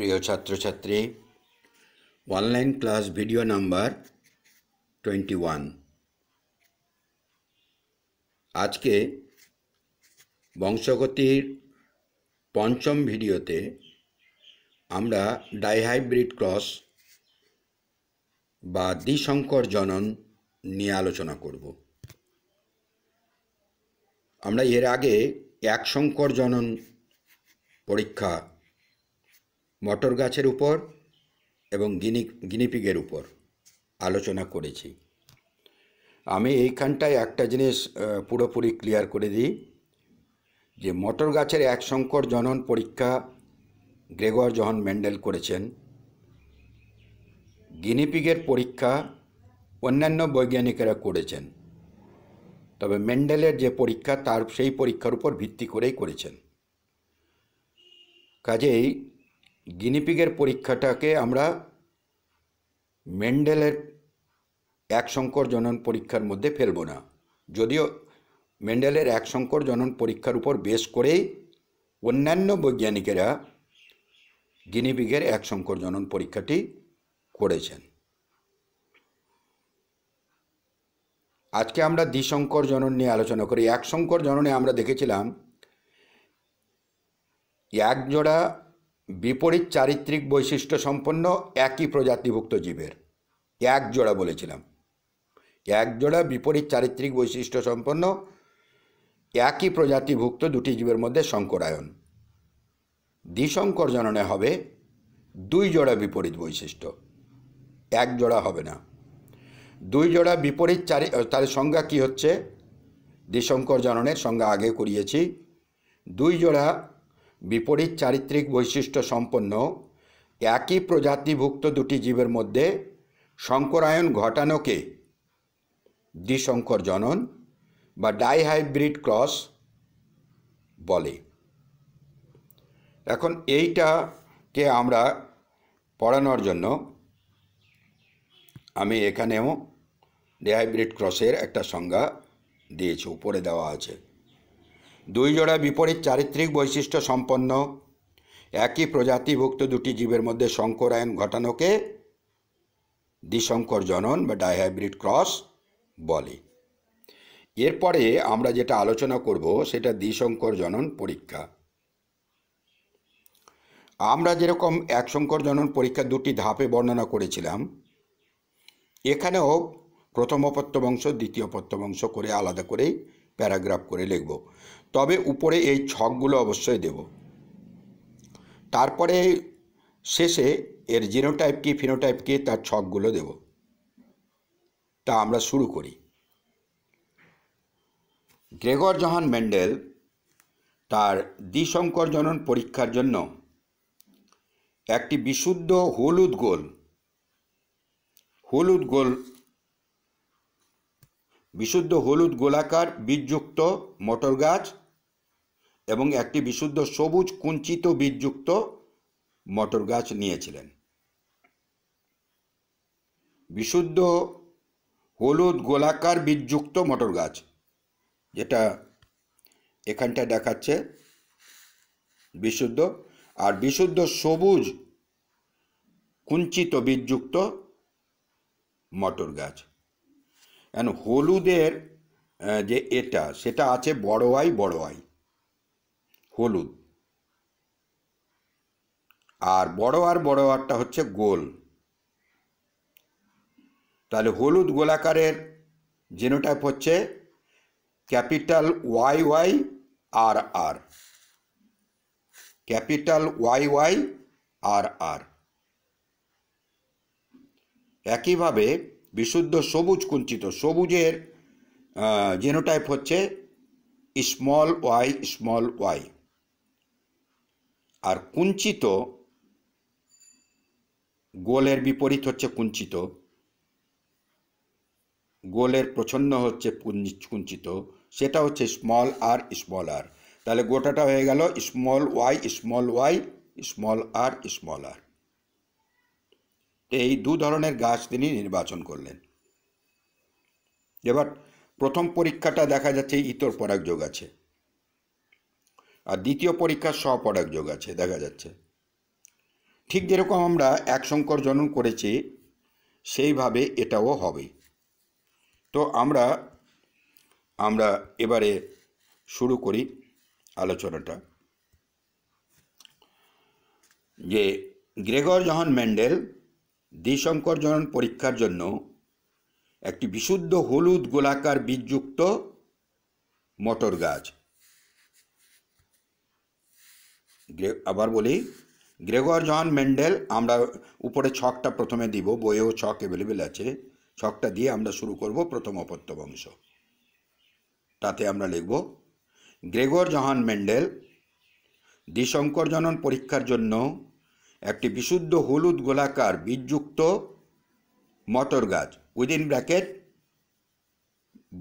প্রিয় ছাত্রছাত্রী online class video number twenty one আজকে বংশগতির পঞ্চম ভিডিওতে আমরা ডাইহাইব্রিড ক্রস বা দ্বিশঙ্কর জনন নিয়ে আলোচনা করব আমরা এর আগে এক শঙ্কর জনন পরীক্ষা মটর গাছের উপর এবং গিনি গিনিপিগের উপর আলোচনা করেছি আমি এইখানটায় একটা জিনিস পুরোপুরি ক্লিয়ার করে দিই যে মটর গাছের এক শঙ্কর জনন পরীক্ষা গ্রেগর জহন ম্যান্ডেল করেছেন গিনিপিগের পরীক্ষা অন্যান্য বৈজ্ঞানিকেরা করেছেন তবে ম্যান্ডেলের যে পরীক্ষা তার সেই পরীক্ষার উপর ভিত্তি করেই করেছেন কাজেই গিনিপিগের পরীক্ষাটাকে আমরা মেন্ডেলের এক সংকর জনন পরীক্ষার মধ্যে ফেলব না যদিও মেন্ডেলের এক সংকর জনন পরীক্ষার উপর বেশ করেই অন্যান্য বৈজ্ঞানিকেরা গিনিপিগের এক সংকর জনন পরীক্ষাটি করেছেন আজকে আমরা দ্বিশঙ্কর জনন নিয়ে আলোচনা করি এক সংকর জননে আমরা দেখেছিলাম এক জোড়া বিপরীত চারিত্রিক বৈশিষ্ট্য সম্পন্ন একই প্রজাতিভুক্ত জীবের এক জোড়া বলেছিলাম এক জোড়া বিপরীত চারিত্রিক বৈশিষ্ট্য সম্পন্ন একই প্রজাতিভুক্ত দুটি জীবের মধ্যে শঙ্করায়ন দ্বিশঙ্কর জননে হবে দুই জোড়া বিপরীত বৈশিষ্ট্য এক জোড়া হবে না দুই জোড়া বিপরীত চারি তার সংজ্ঞা কি হচ্ছে দ্বিশঙ্কর জননের সংজ্ঞা আগে করিয়েছি দুই জোড়া বিপরীত চারিত্রিক বৈশিষ্ট্য সম্পন্ন একই প্রজাতিভুক্ত দুটি জীবের মধ্যে শঙ্করায়ন ঘটানোকে দ্বিশঙ্কর জনন বা ডাইহাইব্রিড ক্রস বলে এখন এইটাকে আমরা পড়ানোর জন্য আমি এখানেও ডাইহাইব্রিড ক্রসের একটা সংজ্ঞা দিয়েছি উপরে দেওয়া আছে দুই জোড়া বিপরীত চারিত্রিক বৈশিষ্ট্য সম্পন্ন একই প্রজাতিভুক্ত দুটি জীবের মধ্যে শঙ্করায়ন ঘটানোকে দ্বিশঙ্কর জনন বা ডাইহাইব্রিড ক্রস বলে এরপরে আমরা যেটা আলোচনা করব সেটা দ্বিশঙ্কর জনন পরীক্ষা আমরা যেরকম এক শঙ্কর জনন পরীক্ষা দুটি ধাপে বর্ণনা করেছিলাম এখানেও প্রথম অপত্যবংশ দ্বিতীয় বংশ করে আলাদা করেই প্যারাগ্রাফ করে লিখব তবে উপরে এই ছকগুলো অবশ্যই দেব তারপরে শেষে এর জিনোটাইপ কি ফিনোটাইপ কি তার ছকগুলো দেব তা আমরা শুরু করি গ্রেগর জহান ম্যান্ডেল তার দ্বিশঙ্কর জনন পরীক্ষার জন্য একটি বিশুদ্ধ হলুদ গোল হলুদ গোল বিশুদ্ধ হলুদ গোলাকার বীজযুক্ত মটর গাছ এবং একটি বিশুদ্ধ সবুজ কুঞ্চিত বীজযুক্ত মটর গাছ নিয়েছিলেন বিশুদ্ধ হলুদ গোলাকার বীজযুক্ত মটর গাছ যেটা এখানটা দেখাচ্ছে বিশুদ্ধ আর বিশুদ্ধ সবুজ কুঞ্চিত বীজযুক্ত মটর গাছ এখন হলুদের যে এটা সেটা আছে বড় আই বড় আই হলুদ আর বড় আর বড় আরটা হচ্ছে গোল তাহলে হলুদ গোলাকারের জেনোটাইপ হচ্ছে capital Y Y R R capital Y Y R R একইভাবে বিশুদ্ধ সবুজ কুঞ্চিত সবুজের জেনোটাইপ হচ্ছে স্মল ওয়াই স্মল ওয়াই আর কুঞ্চিত গোলের বিপরীত হচ্ছে কুঞ্চিত গোলের প্রচ্ছন্ন হচ্ছে কুঞ্চিত সেটা হচ্ছে স্মল আর স্মল আর তাহলে গোটাটা হয়ে গেল small Y small Y small R small R এই দু ধরনের গাছ তিনি নির্বাচন করলেন এবার প্রথম পরীক্ষাটা দেখা যাচ্ছে ইতর পরাগ যোগ আছে আর দ্বিতীয় পরীক্ষার সপরাগ যোগ আছে দেখা যাচ্ছে ঠিক যেরকম আমরা এক সংকর জনন করেছি সেইভাবে এটাও হবে তো আমরা আমরা এবারে শুরু করি আলোচনাটা যে গ্রেগর জহন ম্যান্ডেল দ্বিশঙ্কর জনন পরীক্ষার জন্য একটি বিশুদ্ধ হলুদ গোলাকার বীজযুক্ত মটর গাছ আবার বলি গ্রেগর জন মেন্ডেল আমরা উপরে ছকটা প্রথমে দিব বইয়েও ছক অ্যাভেলেবেল আছে ছকটা দিয়ে আমরা শুরু করব প্রথম অপত্য বংশ তাতে আমরা লিখব গ্রেগর জহান মেন্ডেল জনন পরীক্ষার জন্য একটি বিশুদ্ধ হলুদ গোলাকার বীজযুক্ত মটর গাছ উইদিন ব্র্যাকেট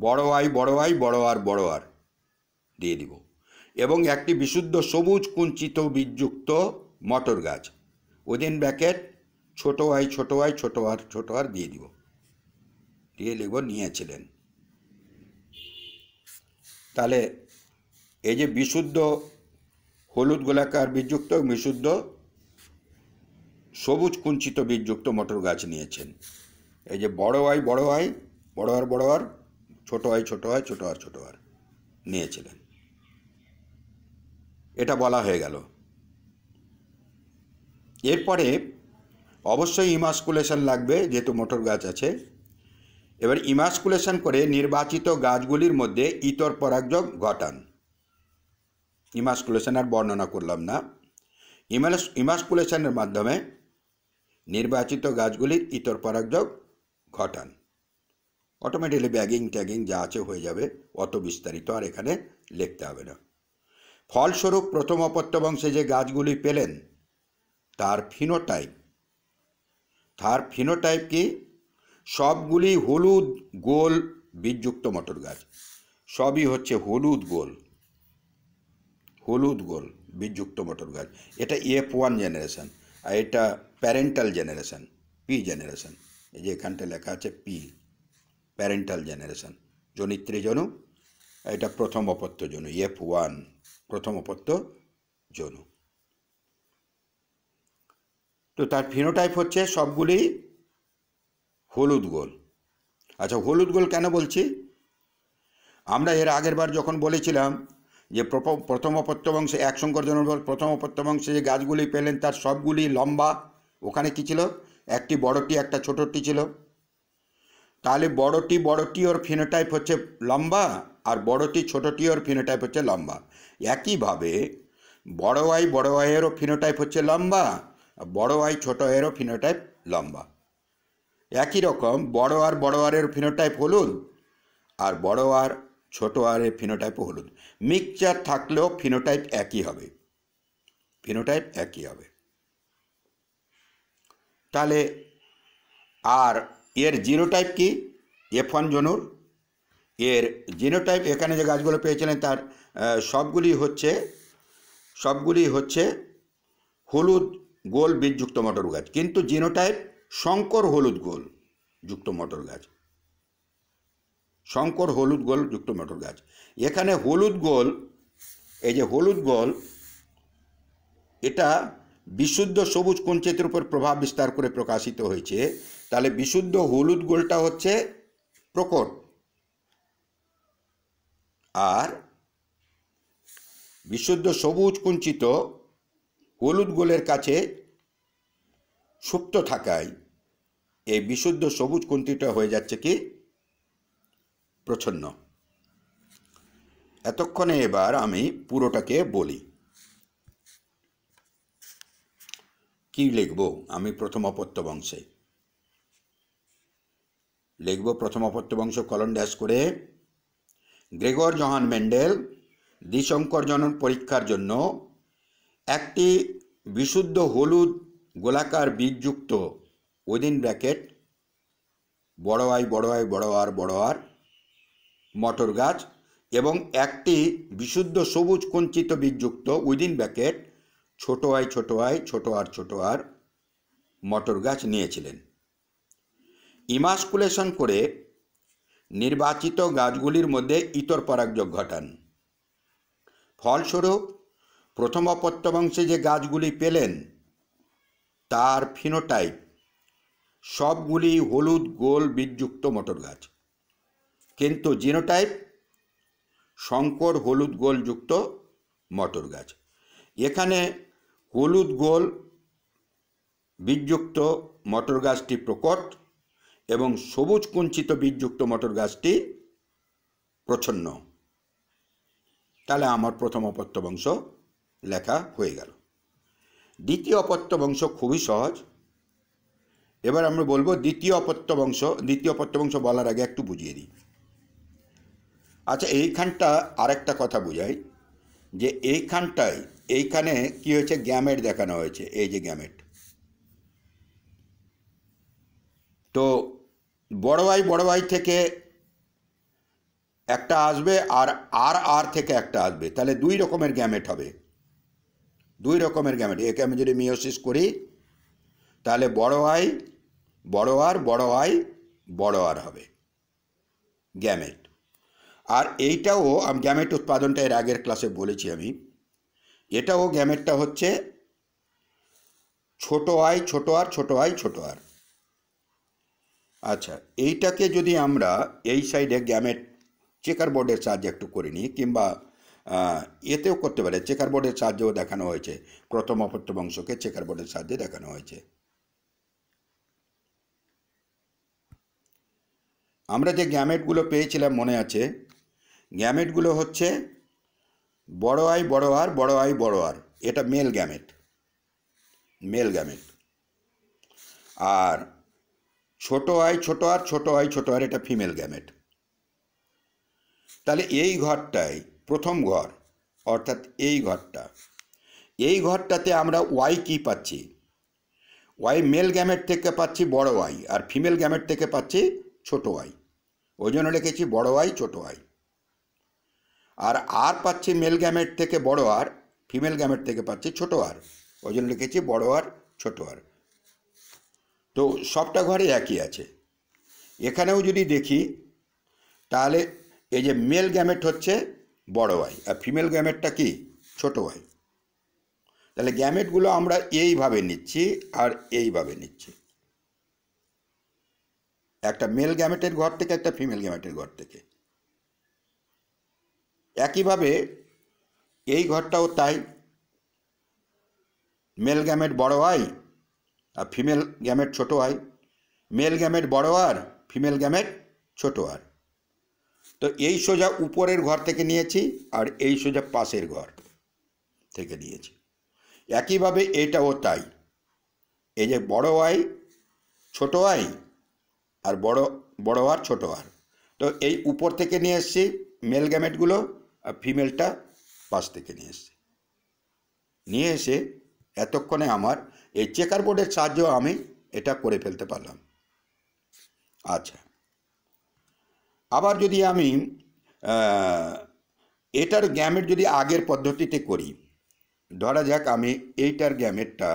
বড় আই বড় আই বড় আর বড় আর দিয়ে দিব এবং একটি বিশুদ্ধ সবুজ কুঞ্চিত বীজযুক্ত মটর গাছ ওদিন ব্যাকেট ছোটো আয় ছোটো আয় ছোটো আর ছোটো আর দিয়ে দিব দিয়ে লিখব নিয়েছিলেন তাহলে এই যে বিশুদ্ধ হলুদ গোলাকার বীজযুক্ত বিশুদ্ধ সবুজ কুঞ্চিত বীজযুক্ত মটর গাছ নিয়েছেন এই যে বড় আয় বড় আয় বড় আর বড় আর ছোটো আয় ছোটো আয় ছোটো আর ছোটো আর নিয়েছিলেন এটা বলা হয়ে গেল এরপরে অবশ্যই ইমাসকুলেশন লাগবে যেহেতু মোটর গাছ আছে এবার ইমাসকুলেশন করে নির্বাচিত গাছগুলির মধ্যে ইতর পরাগযোগ ঘটান ইমাসকুলেশন আর বর্ণনা করলাম না ইমাস মাধ্যমে নির্বাচিত গাছগুলির ইতর পরাগযোগ ঘটান অটোমেটিকলি ব্যাগিং ট্যাগিং যা আছে হয়ে যাবে অত বিস্তারিত আর এখানে লিখতে হবে না ফলস্বরূপ প্রথম অপত্যবংশে যে গাছগুলি পেলেন তার ফিনোটাইপ তার ফিনোটাইপ কি সবগুলি হলুদ গোল বীজযুক্ত মটর গাছ সবই হচ্ছে হলুদ গোল হলুদ গোল বীজযুক্ত মটর গাছ এটা এফ ওয়ান জেনারেশান আর এটা প্যারেন্টাল জেনারেশান পি জেনারেশান এই যে এখানটা লেখা আছে পি প্যারেন্টাল জেনারেশান জনিত্রী জনু এটা প্রথম অপত্য জনু এফ ওয়ান প্রথম অপত্য যৌন তো তার ফিনোটাইপ হচ্ছে সবগুলি হলুদ গোল আচ্ছা হলুদ গোল কেন বলছি আমরা এর আগের বার যখন বলেছিলাম যে প্রথম বংশে এক শঙ্কর জন প্রথম বংশে যে গাছগুলি পেলেন তার সবগুলি লম্বা ওখানে কি ছিল একটি বড়টি একটা ছোটটি ছিল তাহলে বড়টি বড়টি ওর ফিনোটাইপ হচ্ছে লম্বা আর বড়টি ছোটোটিওর ফিনোটাইপ হচ্ছে লম্বা একইভাবে বড় আই বড় আয়েরও ফিনোটাইপ হচ্ছে লম্বা বড় আই ছোট আয়েরও ফিনোটাইপ লম্বা একই রকম বড় আর বড় আরের ফিনোটাইপ হলুদ আর বড় আর ছোট আরের ফিনোটাইপও হলুদ মিক্সচার থাকলেও ফিনোটাইপ একই হবে ফিনোটাইপ একই হবে তাহলে আর এর জিরোটাইপ কি এফ ওয়ান জনুর এর জিনোটাইপ এখানে যে গাছগুলো পেয়েছিলেন তার সবগুলি হচ্ছে সবগুলি হচ্ছে হলুদ গোল বীজযুক্ত মটর গাছ কিন্তু জিনোটাইপ শঙ্কর হলুদ গোল যুক্ত মটর গাছ শঙ্কর হলুদ গোল যুক্ত মটর গাছ এখানে হলুদ গোল এই যে হলুদ গোল এটা বিশুদ্ধ সবুজ কুঞ্চেতের উপর প্রভাব বিস্তার করে প্রকাশিত হয়েছে তাহলে বিশুদ্ধ হলুদ গোলটা হচ্ছে প্রকট আর বিশুদ্ধ সবুজ কুঞ্চিত হলুদ গোলের কাছে সুপ্ত থাকায় এই বিশুদ্ধ সবুজ কুঞ্চিটা হয়ে যাচ্ছে কি প্রচ্ছন্ন এতক্ষণে এবার আমি পুরোটাকে বলি কি লিখব আমি প্রথম অপত্য বংশে লিখব প্রথম অপত্য বংশ কলন ড্যাশ করে গ্রেগর জহান মেন্ডেল দ্বিশঙ্করজনন পরীক্ষার জন্য একটি বিশুদ্ধ হলুদ গোলাকার বীজযুক্ত উইদিন ব্র্যাকেট বড় আয় বড় আয় বড় আর বড় আর মটর গাছ এবং একটি বিশুদ্ধ সবুজ কঞ্চিত বীজযুক্ত উইদিন ব্র্যাকেট ছোট আয় ছোট আয় ছোট আর ছোট আর মটর গাছ নিয়েছিলেন ইমাসকুলেশন করে নির্বাচিত গাছগুলির মধ্যে ইতর পরাগযোগ ঘটান ফলস্বরূপ প্রথম অপত্যবংশে যে গাছগুলি পেলেন তার ফিনোটাইপ সবগুলি হলুদ গোল বীজযুক্ত মটর গাছ কিন্তু জিনোটাইপ শঙ্কর হলুদ গোলযুক্ত মটর গাছ এখানে হলুদ গোল বীজযুক্ত মটর গাছটি প্রকট এবং সবুজ কুঞ্চিত বীজযুক্ত মটর গাছটি প্রচ্ছন্ন তাহলে আমার প্রথম অপত্য বংশ লেখা হয়ে গেল দ্বিতীয় অপত্য বংশ খুবই সহজ এবার আমরা বলবো দ্বিতীয় অপত্য বংশ দ্বিতীয় অপত্য বংশ বলার আগে একটু বুঝিয়ে দিই আচ্ছা এইখানটা আরেকটা কথা বুঝাই যে এইখানটায় এইখানে কি হয়েছে গ্যামেট দেখানো হয়েছে এই যে গ্যামেট তো বড় ভাই বড় ভাই থেকে একটা আসবে আর আর আর থেকে একটা আসবে তাহলে দুই রকমের গ্যামেট হবে দুই রকমের গ্যামেট একে আমি যদি মিওসিস করি তাহলে বড় ভাই বড় আর বড় ভাই বড় আর হবে গ্যামেট আর এইটাও আমি গ্যামেট উৎপাদনটা এর আগের ক্লাসে বলেছি আমি এটাও গ্যামেটটা হচ্ছে ছোট আয় ছোট আর ছোট আয় ছোট আর আচ্ছা এইটাকে যদি আমরা এই সাইডে গ্যামেট চেকার বোর্ডের সাহায্যে একটু করে নিই কিংবা এতেও করতে পারে চেকার বোর্ডের সাহায্যেও দেখানো হয়েছে প্রথম অপত্য বংশকে চেকার বোর্ডের সাহায্যে দেখানো হয়েছে আমরা যে গ্যামেটগুলো পেয়েছিলাম মনে আছে গ্যামেটগুলো হচ্ছে বড় আই বড় আর বড় আই বড় আর এটা মেল গ্যামেট মেল গ্যামেট আর ছোট আয় ছোট আর ছোট আয় ছোট আর এটা ফিমেল গ্যামেট তাহলে এই ঘরটাই প্রথম ঘর অর্থাৎ এই ঘরটা এই ঘরটাতে আমরা ওয়াই কি পাচ্ছি ওয়াই মেল গ্যামেট থেকে পাচ্ছি বড় ওয়াই আর ফিমেল গ্যামেট থেকে পাচ্ছি ছোট ওয়াই ওই জন্য লিখেছি বড় ওয়াই ছোট ওয়াই আর আর পাচ্ছি মেল গ্যামেট থেকে বড় আর ফিমেল গ্যামেট থেকে পাচ্ছি ছোট আর ওই জন্য লিখেছি বড় আর ছোট আর তো সবটা ঘরে একই আছে এখানেও যদি দেখি তাহলে এই যে মেল গ্যামেট হচ্ছে বড় ওয়াই আর ফিমেল গ্যামেটটা কি ছোট ওয়াই তাহলে গ্যামেটগুলো আমরা এইভাবে নিচ্ছি আর এইভাবে নিচ্ছি একটা মেল গ্যামেটের ঘর থেকে একটা ফিমেল গ্যামেটের ঘর থেকে একইভাবে এই ঘরটাও তাই মেল গ্যামেট বড় হয় আর ফিমেল গ্যামেট ছোট হয় মেল গ্যামেট বড় আর ফিমেল গ্যামেট ছোট আর তো এই সোজা উপরের ঘর থেকে নিয়েছি আর এই সোজা পাশের ঘর থেকে নিয়েছি একইভাবে এটাও তাই এই যে বড় আই ছোট আই আর বড় বড় আর ছোট আর তো এই উপর থেকে নিয়ে এসছি মেল গ্যামেটগুলো আর ফিমেলটা পাশ থেকে নিয়ে এসছি নিয়ে এসে এতক্ষণে আমার এই চেকার বোর্ডের সাহায্যেও আমি এটা করে ফেলতে পারলাম আচ্ছা আবার যদি আমি এটার গ্যামেট যদি আগের পদ্ধতিতে করি ধরা যাক আমি এইটার গ্যামেটটা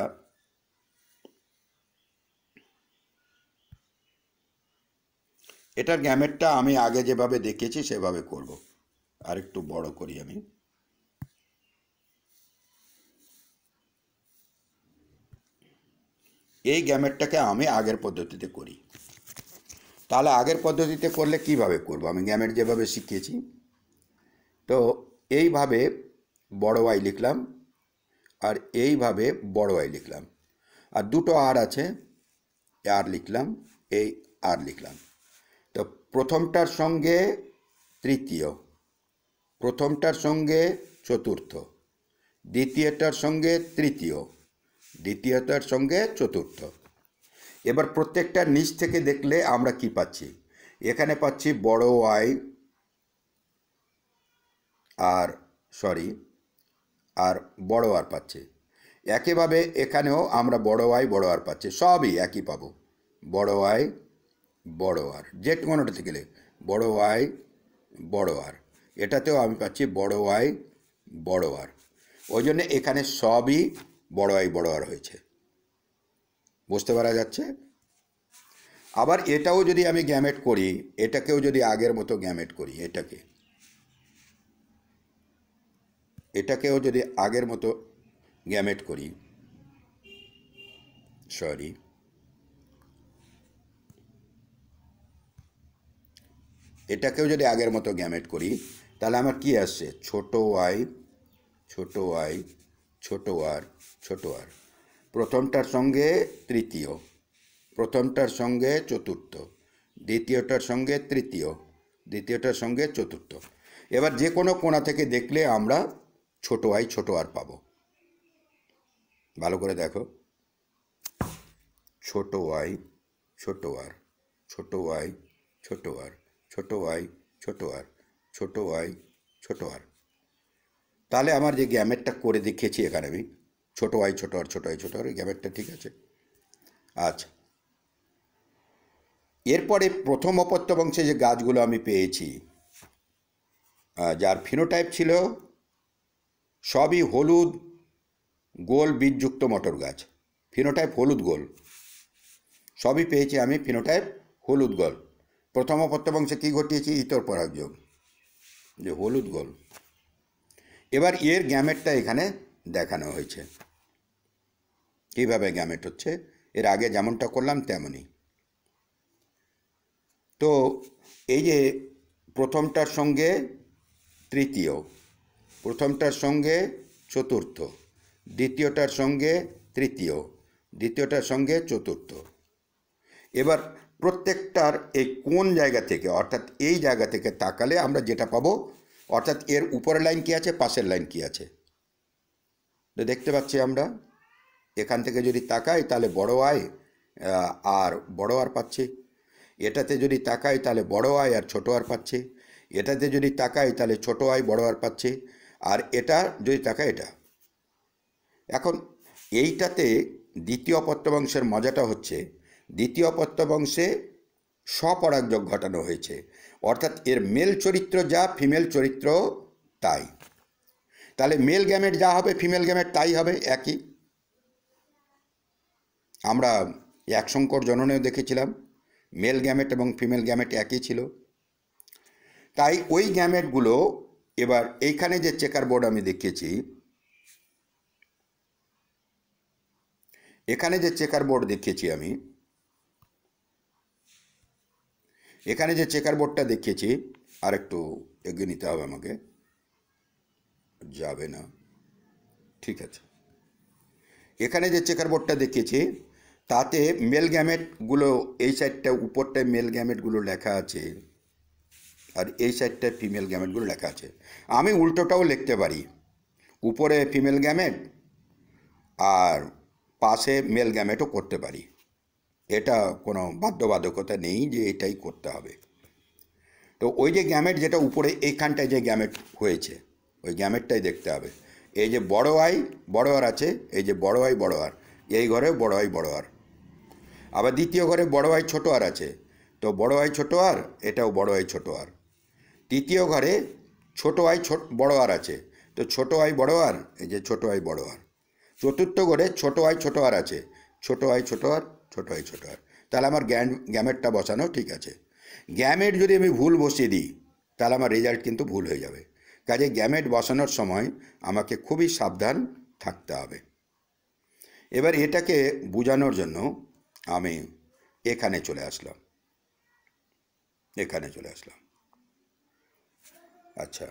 এটার গ্যামেটটা আমি আগে যেভাবে দেখেছি সেভাবে করব আরেকটু বড় করি আমি এই গ্যামেটটাকে আমি আগের পদ্ধতিতে করি তাহলে আগের পদ্ধতিতে করলে কিভাবে করব আমি গ্যামেট যেভাবে শিখিয়েছি তো এইভাবে বড় ওয়াই লিখলাম আর এইভাবে বড় ওয়াই লিখলাম আর দুটো আর আছে আর লিখলাম এই আর লিখলাম তো প্রথমটার সঙ্গে তৃতীয় প্রথমটার সঙ্গে চতুর্থ দ্বিতীয়টার সঙ্গে তৃতীয় দ্বিতীয়তার সঙ্গে চতুর্থ এবার প্রত্যেকটা নিচ থেকে দেখলে আমরা কি পাচ্ছি এখানে পাচ্ছি বড় ওয়াই আর সরি আর বড় আর পাচ্ছে একইভাবে এখানেও আমরা বড় আয় বড় আর পাচ্ছি সবই একই পাবো বড় আয় বড় আর যে কোনোটা গেলে বড় ওয়াই বড় আর এটাতেও আমি পাচ্ছি বড় আয় বড় আর ওই জন্য এখানে সবই বড় আই বড় আর হয়েছে বুঝতে পারা যাচ্ছে আবার এটাও যদি আমি গ্যামেট করি এটাকেও যদি আগের মতো গ্যামেট করি এটাকে এটাকেও যদি আগের মতো গ্যামেট করি সরি এটাকেও যদি আগের মতো গ্যামেট করি তাহলে আমার কি আসছে ছোট ওয়াই ছোট ওয়াই ছোট আর ছোট আর প্রথমটার সঙ্গে তৃতীয় প্রথমটার সঙ্গে চতুর্থ দ্বিতীয়টার সঙ্গে তৃতীয় দ্বিতীয়টার সঙ্গে চতুর্থ এবার যে কোনো কোণা থেকে দেখলে আমরা ছোট আই ছোট আর পাবো ভালো করে দেখো ছোট আই ছোট আর ছোট আই ছোট আর ছোট আই ছোট আর ছোট আই ছোট আর তাহলে আমার যে গ্যামেটটা করে দেখিয়েছি এখানে আমি ছোটো হয় ছোটো আর ছোটো আই ছোটো আর গ্যামেটটা ঠিক আছে আচ্ছা এরপরে প্রথম অপত্য বংশে যে গাছগুলো আমি পেয়েছি যার ফিনোটাইপ ছিল সবই হলুদ গোল বীজযুক্ত মটর গাছ ফিনোটাইপ হলুদ গোল সবই পেয়েছি আমি ফিনোটাইপ হলুদ গোল প্রথম অপত্য বংশে কী ঘটিয়েছি ইতর পরাগ যোগ যে হলুদ গোল এবার এর গ্যামেটটা এখানে দেখানো হয়েছে কীভাবে গ্যামেট হচ্ছে এর আগে যেমনটা করলাম তেমনই তো এই যে প্রথমটার সঙ্গে তৃতীয় প্রথমটার সঙ্গে চতুর্থ দ্বিতীয়টার সঙ্গে তৃতীয় দ্বিতীয়টার সঙ্গে চতুর্থ এবার প্রত্যেকটার এই কোন জায়গা থেকে অর্থাৎ এই জায়গা থেকে তাকালে আমরা যেটা পাবো অর্থাৎ এর উপরের লাইন কী আছে পাশের লাইন কী আছে তো দেখতে পাচ্ছি আমরা এখান থেকে যদি তাকাই তাহলে বড় আয় আর বড় আর পাচ্ছে এটাতে যদি তাকাই তাহলে বড় আয় আর ছোট আর পাচ্ছে এটাতে যদি তাকাই তাহলে ছোট আয় বড় আর পাচ্ছে আর এটা যদি তাকাই এটা এখন এইটাতে দ্বিতীয় পত্রবংশের মজাটা হচ্ছে দ্বিতীয় পত্রবংশে স্বপরাগযোগ ঘটানো হয়েছে অর্থাৎ এর মেল চরিত্র যা ফিমেল চরিত্র তাই তাহলে মেল গ্যামেট যা হবে ফিমেল গ্যামেট তাই হবে একই আমরা এক শঙ্কর জননেও দেখেছিলাম মেল গ্যামেট এবং ফিমেল গ্যামেট একই ছিল তাই ওই গ্যামেটগুলো এবার এইখানে যে চেকার বোর্ড আমি দেখিয়েছি এখানে যে চেকার বোর্ড দেখিয়েছি আমি এখানে যে চেকার বোর্ডটা দেখিয়েছি আর একটু এগিয়ে নিতে হবে আমাকে যাবে না ঠিক আছে এখানে যে চেকার বোর্ডটা দেখিয়েছি তাতে মেল গ্যামেটগুলো এই সাইডটা উপরটায় মেল গ্যামেটগুলো লেখা আছে আর এই সাইডটায় ফিমেল গ্যামেটগুলো লেখা আছে আমি উল্টোটাও লিখতে পারি উপরে ফিমেল গ্যামেট আর পাশে মেল গ্যামেটও করতে পারি এটা কোনো বাধ্যবাধকতা নেই যে এটাই করতে হবে তো ওই যে গ্যামেট যেটা উপরে এইখানটায় যে গ্যামেট হয়েছে ওই গ্যামেটটাই দেখতে হবে এই যে বড় আই বড় আর আছে এই যে বড় আই বড় আর এই ঘরে বড় আই বড় আর আবার দ্বিতীয় ঘরে বড় আই ছোটো আর আছে তো বড় আই ছোটো আর এটাও বড় আই ছোটো আর তৃতীয় ঘরে ছোটো আই ছোট বড় আর আছে তো ছোটো আই বড় আর এই যে ছোটো আই বড় আর চতুর্থ ঘরে ছোটো আই ছোটো আর আছে ছোটো আই ছোটো আর ছোট হয় ছোট হয় তাহলে আমার গ্যাম গ্যামেটটা বসানো ঠিক আছে গ্যামেট যদি আমি ভুল বসিয়ে দিই তাহলে আমার রেজাল্ট কিন্তু ভুল হয়ে যাবে কাজে গ্যামেট বসানোর সময় আমাকে খুবই সাবধান থাকতে হবে এবার এটাকে বোঝানোর জন্য আমি এখানে চলে আসলাম এখানে চলে আসলাম আচ্ছা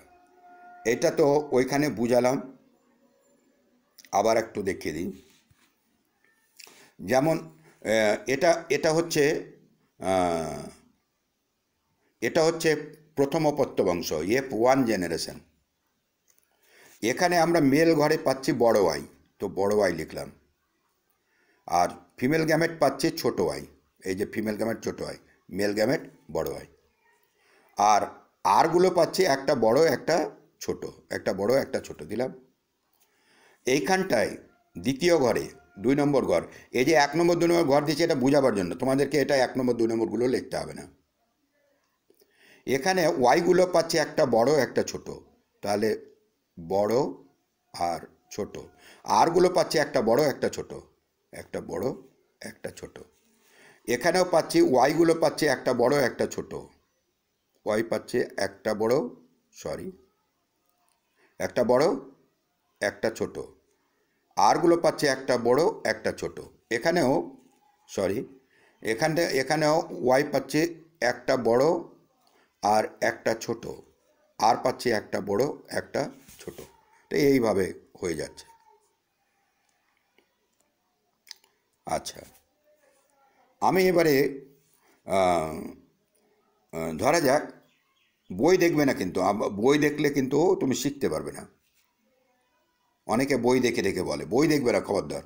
এটা তো ওইখানে বুঝালাম আবার একটু দেখিয়ে দিন যেমন এটা এটা হচ্ছে এটা হচ্ছে প্রথম অপত্যবংশ এফ ওয়ান জেনারেশন এখানে আমরা মেল ঘরে পাচ্ছি বড় আই তো বড় আই লিখলাম আর ফিমেল গ্যামেট পাচ্ছি ছোট আই এই যে ফিমেল গ্যামেট ছোট আই মেল গ্যামেট বড় আই আর আরগুলো পাচ্ছি একটা বড় একটা ছোট একটা বড় একটা ছোট দিলাম এইখানটায় দ্বিতীয় ঘরে দুই নম্বর ঘর এই যে এক নম্বর দুই নম্বর ঘর দিচ্ছে এটা বোঝাবার জন্য তোমাদেরকে এটা এক নম্বর দুই নম্বরগুলো লিখতে হবে না এখানে ওয়াইগুলো পাচ্ছে একটা বড় একটা ছোট তাহলে বড় আর ছোট আরগুলো পাচ্ছে একটা বড় একটা ছোট একটা বড় একটা ছোট এখানেও পাচ্ছি ওয়াইগুলো পাচ্ছে একটা বড় একটা ছোট ওয়াই পাচ্ছে একটা বড় সরি একটা বড় একটা ছোট আরগুলো পাচ্ছে একটা বড় একটা ছোট এখানেও সরি এখানে এখানেও ওয়াই পাচ্ছে একটা বড় আর একটা ছোট আর পাচ্ছে একটা বড় একটা ছোট তো এইভাবে হয়ে যাচ্ছে আচ্ছা আমি এবারে ধরা যাক বই দেখবে না কিন্তু বই দেখলে কিন্তু তুমি শিখতে পারবে না অনেকে বই দেখে দেখে বলে বই দেখবে না খবরদার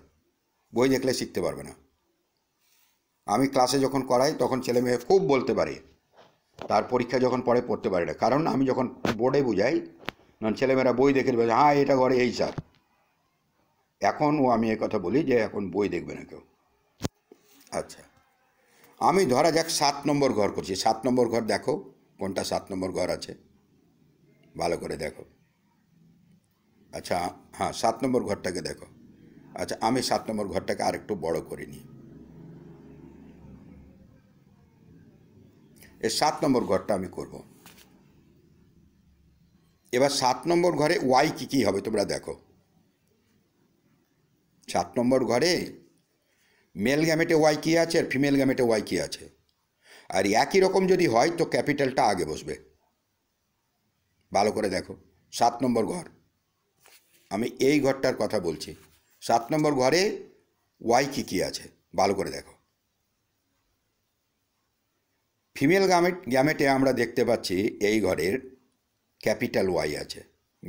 বই দেখলে শিখতে পারবে না আমি ক্লাসে যখন করাই তখন ছেলে মেয়ে খুব বলতে পারে তার পরীক্ষা যখন পড়ে পড়তে পারে না কারণ আমি যখন বোর্ডে বুঝাই তখন ছেলেমেয়েরা বই দেখে দেবে হ্যাঁ এটা ঘরে এই স্যার এখন ও আমি কথা বলি যে এখন বই দেখবে না কেউ আচ্ছা আমি ধরা যাক সাত নম্বর ঘর করছি সাত নম্বর ঘর দেখো কোনটা সাত নম্বর ঘর আছে ভালো করে দেখো আচ্ছা হ্যাঁ সাত নম্বর ঘরটাকে দেখো আচ্ছা আমি সাত নম্বর ঘরটাকে আরেকটু বড় করে নিই এই সাত নম্বর ঘরটা আমি করব এবার সাত নম্বর ঘরে ওয়াই কী কী হবে তোমরা দেখো সাত নম্বর ঘরে মেল গ্যামেটে ওয়াই কী আছে আর ফিমেল গ্যামেটে ওয়াই কী আছে আর একই রকম যদি হয় তো ক্যাপিটালটা আগে বসবে ভালো করে দেখো সাত নম্বর ঘর আমি এই ঘরটার কথা বলছি সাত নম্বর ঘরে ওয়াই কী কী আছে ভালো করে দেখো ফিমেল গ্যামেট গ্যামেটে আমরা দেখতে পাচ্ছি এই ঘরের ক্যাপিটাল ওয়াই আছে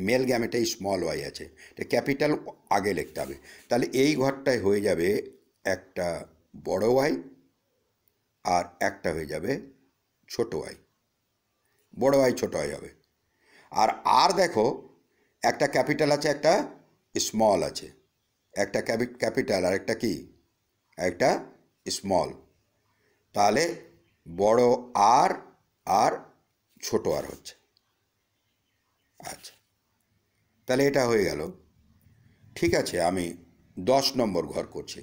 মেল গ্যামেটে স্মল ওয়াই আছে তো ক্যাপিটাল আগে লিখতে হবে তাহলে এই ঘরটায় হয়ে যাবে একটা বড় ওয়াই আর একটা হয়ে যাবে ছোট ওয়াই বড় ওয়াই ছোট ওয়াই হবে আর আর দেখো একটা ক্যাপিটাল আছে একটা স্মল আছে একটা ক্যাপিটাল আর একটা কি একটা স্মল তাহলে বড় আর আর ছোট আর হচ্ছে আচ্ছা তাহলে এটা হয়ে গেল ঠিক আছে আমি দশ নম্বর ঘর করছি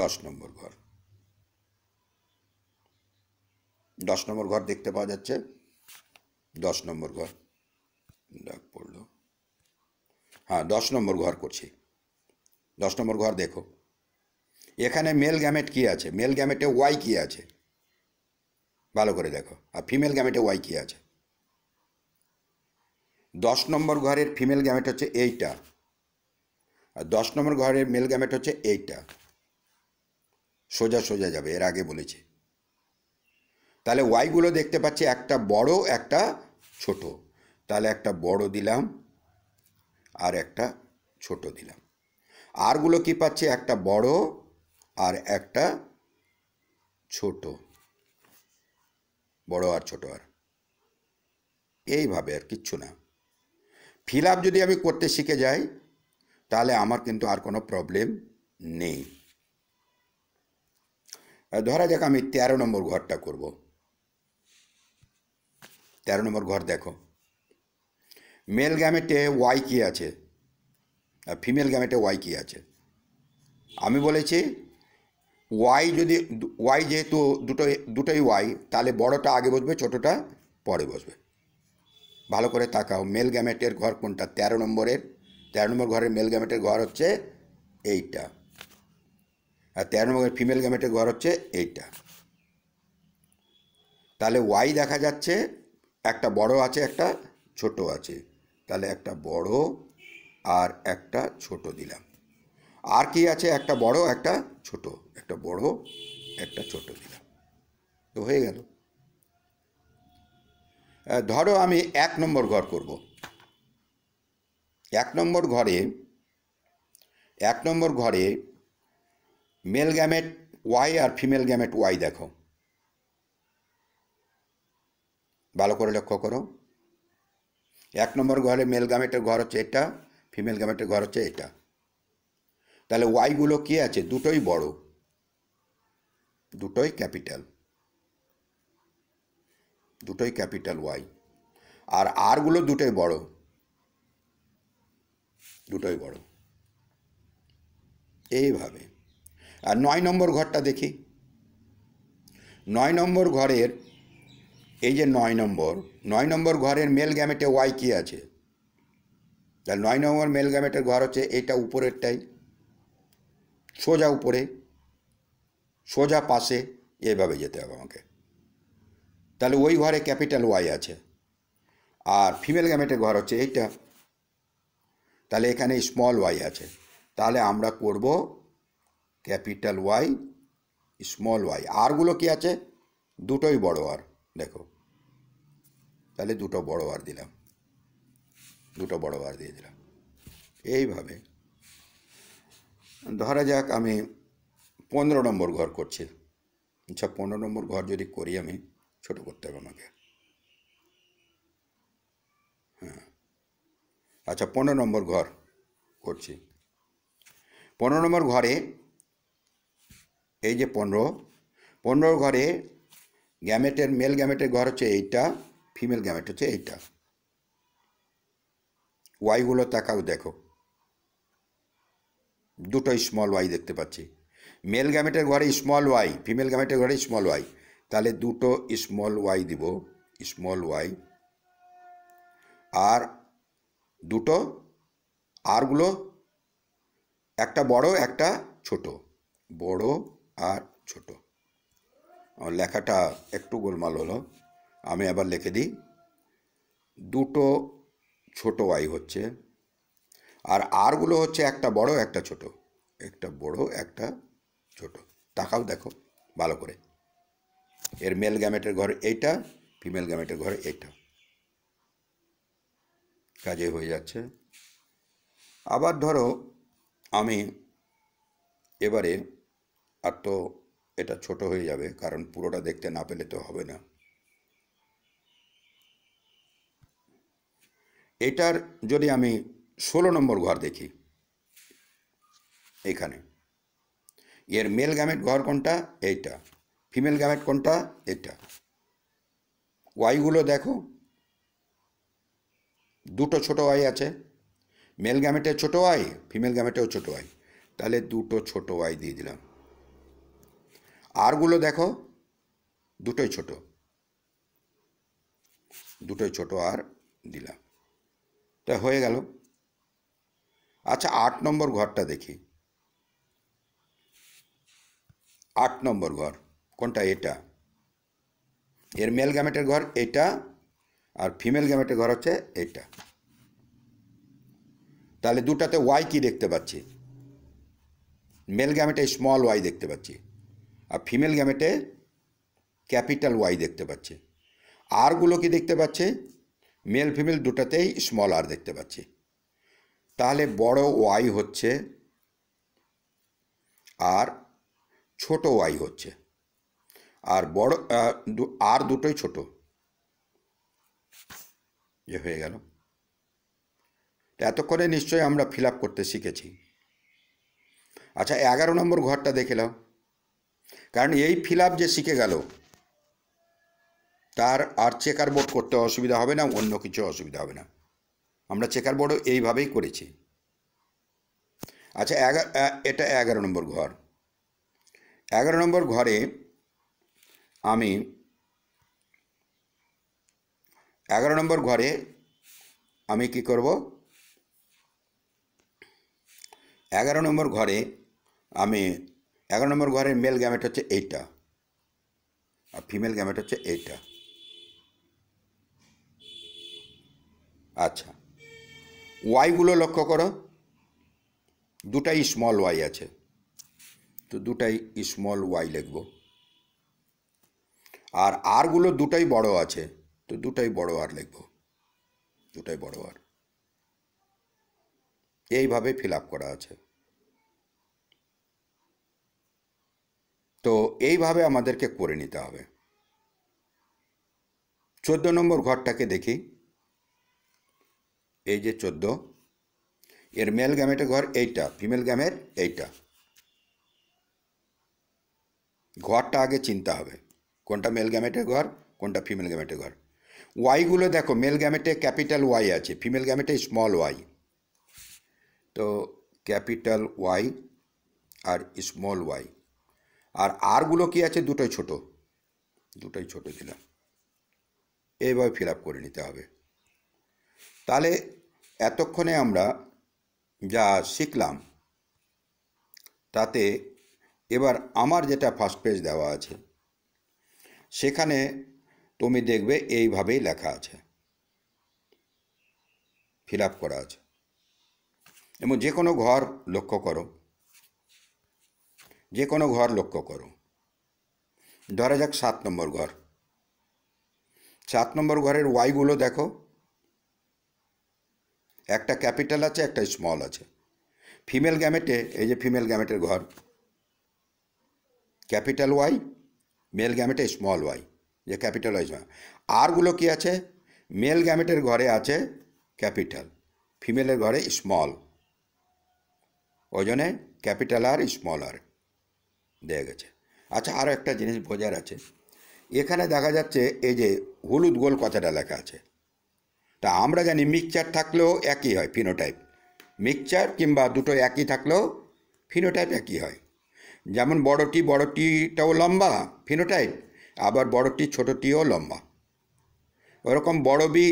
দশ নম্বর ঘর দশ নম্বর ঘর দেখতে পাওয়া যাচ্ছে দশ নম্বর ঘর ডাক পড়লো হ্যাঁ দশ নম্বর ঘর করছি দশ নম্বর ঘর দেখো এখানে মেল গ্যামেট কী আছে মেল গ্যামেটে ওয়াই কী আছে ভালো করে দেখো আর ফিমেল গ্যামেটে ওয়াই কি আছে দশ নম্বর ঘরের ফিমেল গ্যামেট হচ্ছে এইটা আর দশ নম্বর ঘরের মেল গ্যামেট হচ্ছে এইটা সোজা সোজা যাবে এর আগে বলেছি তাহলে ওয়াইগুলো দেখতে পাচ্ছি একটা বড় একটা ছোট তাহলে একটা বড় দিলাম আর একটা ছোট দিলাম আরগুলো কি পাচ্ছে একটা বড় আর একটা ছোট বড় আর ছোট আর এইভাবে আর কিচ্ছু না ফিল আপ যদি আমি করতে শিখে যাই তাহলে আমার কিন্তু আর কোনো প্রবলেম নেই ধরা যাক আমি তেরো নম্বর ঘরটা করবো তেরো নম্বর ঘর দেখো মেল গ্যামেটে ওয়াই কি আছে আর ফিমেল গ্যামেটে ওয়াই কি আছে আমি বলেছি ওয়াই যদি ওয়াই যেহেতু দুটো দুটোই ওয়াই তাহলে বড়টা আগে বসবে ছোটোটা পরে বসবে ভালো করে তাকাও মেল গ্যামেটের ঘর কোনটা তেরো নম্বরের তেরো নম্বর ঘরের মেল গ্যামেটের ঘর হচ্ছে এইটা আর তেরো নম্বরের ফিমেল গ্যামেটের ঘর হচ্ছে এইটা তাহলে ওয়াই দেখা যাচ্ছে একটা বড় আছে একটা ছোট আছে তাহলে একটা বড় আর একটা ছোট দিলাম আর কি আছে একটা বড় একটা ছোট একটা বড় একটা ছোট দিলাম তো হয়ে গেল ধরো আমি এক নম্বর ঘর করব এক নম্বর ঘরে এক নম্বর ঘরে মেল গ্যামেট ওয়াই আর ফিমেল গ্যামেট ওয়াই দেখো ভালো করে লক্ষ্য করো এক নম্বর ঘরে মেল গামেটের ঘর হচ্ছে এটা ফিমেল গামেটের ঘর হচ্ছে এটা তাহলে ওয়াইগুলো কী আছে দুটোই বড় দুটোই ক্যাপিটাল দুটোই ক্যাপিটাল ওয়াই আর আরগুলো দুটোই বড় দুটোই বড় এইভাবে আর নয় নম্বর ঘরটা দেখি নয় নম্বর ঘরের এই যে নয় নম্বর নয় নম্বর ঘরের মেল গ্যামেটে ওয়াই কী আছে তাহলে নয় নম্বর মেল গ্যামেটের ঘর হচ্ছে এটা উপরেরটাই সোজা উপরে সোজা পাশে এইভাবে যেতে হবে আমাকে তাহলে ওই ঘরে ক্যাপিটাল ওয়াই আছে আর ফিমেল গ্যামেটের ঘর হচ্ছে এইটা তাহলে এখানে স্মল ওয়াই আছে তাহলে আমরা করব ক্যাপিটাল ওয়াই স্মল ওয়াই আরগুলো কি আছে দুটোই বড় আর দেখো তাহলে দুটো বড় আর দিলাম দুটো বড় আর দিয়ে দিলাম এইভাবে ধরা যাক আমি পনেরো নম্বর ঘর করছি আচ্ছা পনেরো নম্বর ঘর যদি করি আমি ছোট করতে হবে আমাকে হ্যাঁ আচ্ছা পনেরো নম্বর ঘর করছি পনেরো নম্বর ঘরে এই যে পনেরো পনেরো ঘরে গ্যামেটের মেল গ্যামেটের ঘর হচ্ছে এইটা ফিমেল গ্যামেট হচ্ছে এইটা ওয়াইগুলো তাকাও দেখো দুটো স্মল ওয়াই দেখতে পাচ্ছি মেল গ্যামেটের ঘরে স্মল ওয়াই ফিমেল গ্যামেটের ঘরে স্মল ওয়াই তাহলে দুটো স্মল ওয়াই দিব স্মল ওয়াই আর দুটো আরগুলো একটা বড় একটা ছোট বড় আর ছোটো লেখাটা একটু গোলমাল হলো আমি আবার লিখে দিই দুটো ছোট আই হচ্ছে আর আরগুলো হচ্ছে একটা বড় একটা ছোট একটা বড় একটা ছোট তাকাও দেখো ভালো করে এর মেল গ্যামেটের ঘর এইটা ফিমেল গ্যামেটের ঘর এইটা কাজে হয়ে যাচ্ছে আবার ধরো আমি এবারে আর তো এটা ছোট হয়ে যাবে কারণ পুরোটা দেখতে না পেলে তো হবে না এটার যদি আমি ষোলো নম্বর ঘর দেখি এখানে এর মেল গ্যামেট ঘর কোনটা এইটা ফিমেল গ্যামেট কোনটা এটা ওয়াইগুলো দেখো দুটো ছোট ওয়াই আছে মেল গ্যামেটে ছোট ওয়াই ফিমেল গ্যামেটেও ছোট ওয়াই তাহলে দুটো ছোট ওয়াই দিয়ে দিলাম আরগুলো দেখো দুটোই ছোট দুটোই ছোট আর দিলাম তা হয়ে গেল আচ্ছা আট নম্বর ঘরটা দেখি আট নম্বর ঘর কোনটা এটা এর মেল গ্যামেটের ঘর এটা আর ফিমেল গ্যামেটের ঘর হচ্ছে এটা তাহলে দুটাতে ওয়াই কি দেখতে পাচ্ছি মেল গ্যামেটে স্মল ওয়াই দেখতে পাচ্ছি আর ফিমেল গ্যামেটে ক্যাপিটাল ওয়াই দেখতে পাচ্ছে আরগুলো কি দেখতে পাচ্ছে মেল ফিমেল দুটাতেই স্মল আর দেখতে পাচ্ছি তাহলে বড় ওয়াই হচ্ছে আর ছোট ওয়াই হচ্ছে আর বড় আর দুটোই ছোট যে হয়ে গেল এতক্ষণে নিশ্চয়ই আমরা ফিল করতে শিখেছি আচ্ছা এগারো নম্বর ঘরটা দেখে নাও কারণ এই ফিল যে শিখে গেল তার আর চেকার বোর্ড করতে অসুবিধা হবে না অন্য কিছু অসুবিধা হবে না আমরা চেকার বোর্ডও এইভাবেই করেছি আচ্ছা এটা এগারো নম্বর ঘর এগারো নম্বর ঘরে আমি এগারো নম্বর ঘরে আমি কি করব এগারো নম্বর ঘরে আমি এগারো নম্বর ঘরের মেল গ্যামেট হচ্ছে এইটা আর ফিমেল গ্যামেট হচ্ছে এইটা আচ্ছা ওয়াইগুলো লক্ষ্য করো দুটাই স্মল ওয়াই আছে তো দুটাই স্মল ওয়াই লিখব আর আরগুলো দুটাই বড় আছে তো দুটাই বড় আর লিখব দুটাই বড় আর এইভাবে ফিল আপ করা আছে তো এইভাবে আমাদেরকে করে নিতে হবে চোদ্দ নম্বর ঘরটাকে দেখি এই যে চোদ্দ এর মেল গ্যামেটের ঘর এইটা ফিমেল গ্যামের এইটা ঘরটা আগে চিনতে হবে কোনটা মেল গ্যামেটের ঘর কোনটা ফিমেল গ্যামেটের ঘর ওয়াইগুলো দেখো মেল গ্যামেটে ক্যাপিটাল ওয়াই আছে ফিমেল গ্যামেটে স্মল ওয়াই তো ক্যাপিটাল ওয়াই আর স্মল ওয়াই আর আরগুলো কি আছে দুটোই ছোট দুটোই ছোট দিলাম এইভাবে ফিল আপ করে নিতে হবে তাহলে এতক্ষণে আমরা যা শিখলাম তাতে এবার আমার যেটা ফার্স্ট পেজ দেওয়া আছে সেখানে তুমি দেখবে এইভাবেই লেখা আছে ফিল আপ করা আছে এবং যে কোনো ঘর লক্ষ্য করো যে কোনো ঘর লক্ষ্য করো ধরা যাক সাত নম্বর ঘর সাত নম্বর ঘরের ওয়াইগুলো দেখো একটা ক্যাপিটাল আছে একটা স্মল আছে ফিমেল গ্যামেটে এই যে ফিমেল গ্যামেটের ঘর ক্যাপিটাল ওয়াই মেল গ্যামেটে স্মল ওয়াই যে ক্যাপিটাল ওয়াই আরগুলো কি আছে মেল গ্যামেটের ঘরে আছে ক্যাপিটাল ফিমেলের ঘরে স্মল ওই জন্যে ক্যাপিটাল আর স্মল আর দেয়া গেছে আচ্ছা আরও একটা জিনিস বোঝার আছে এখানে দেখা যাচ্ছে এই যে হলুদ গোল কথাটা লেখা আছে তা আমরা জানি মিক্সচার থাকলেও একই হয় ফিনোটাইপ মিক্সচার কিংবা দুটো একই থাকলেও ফিনোটাইপ একই হয় যেমন বড়টি বড়টিটাও লম্বা ফিনোটাইপ আবার বড়টি ছোটোটিও লম্বা ওরকম বড় বি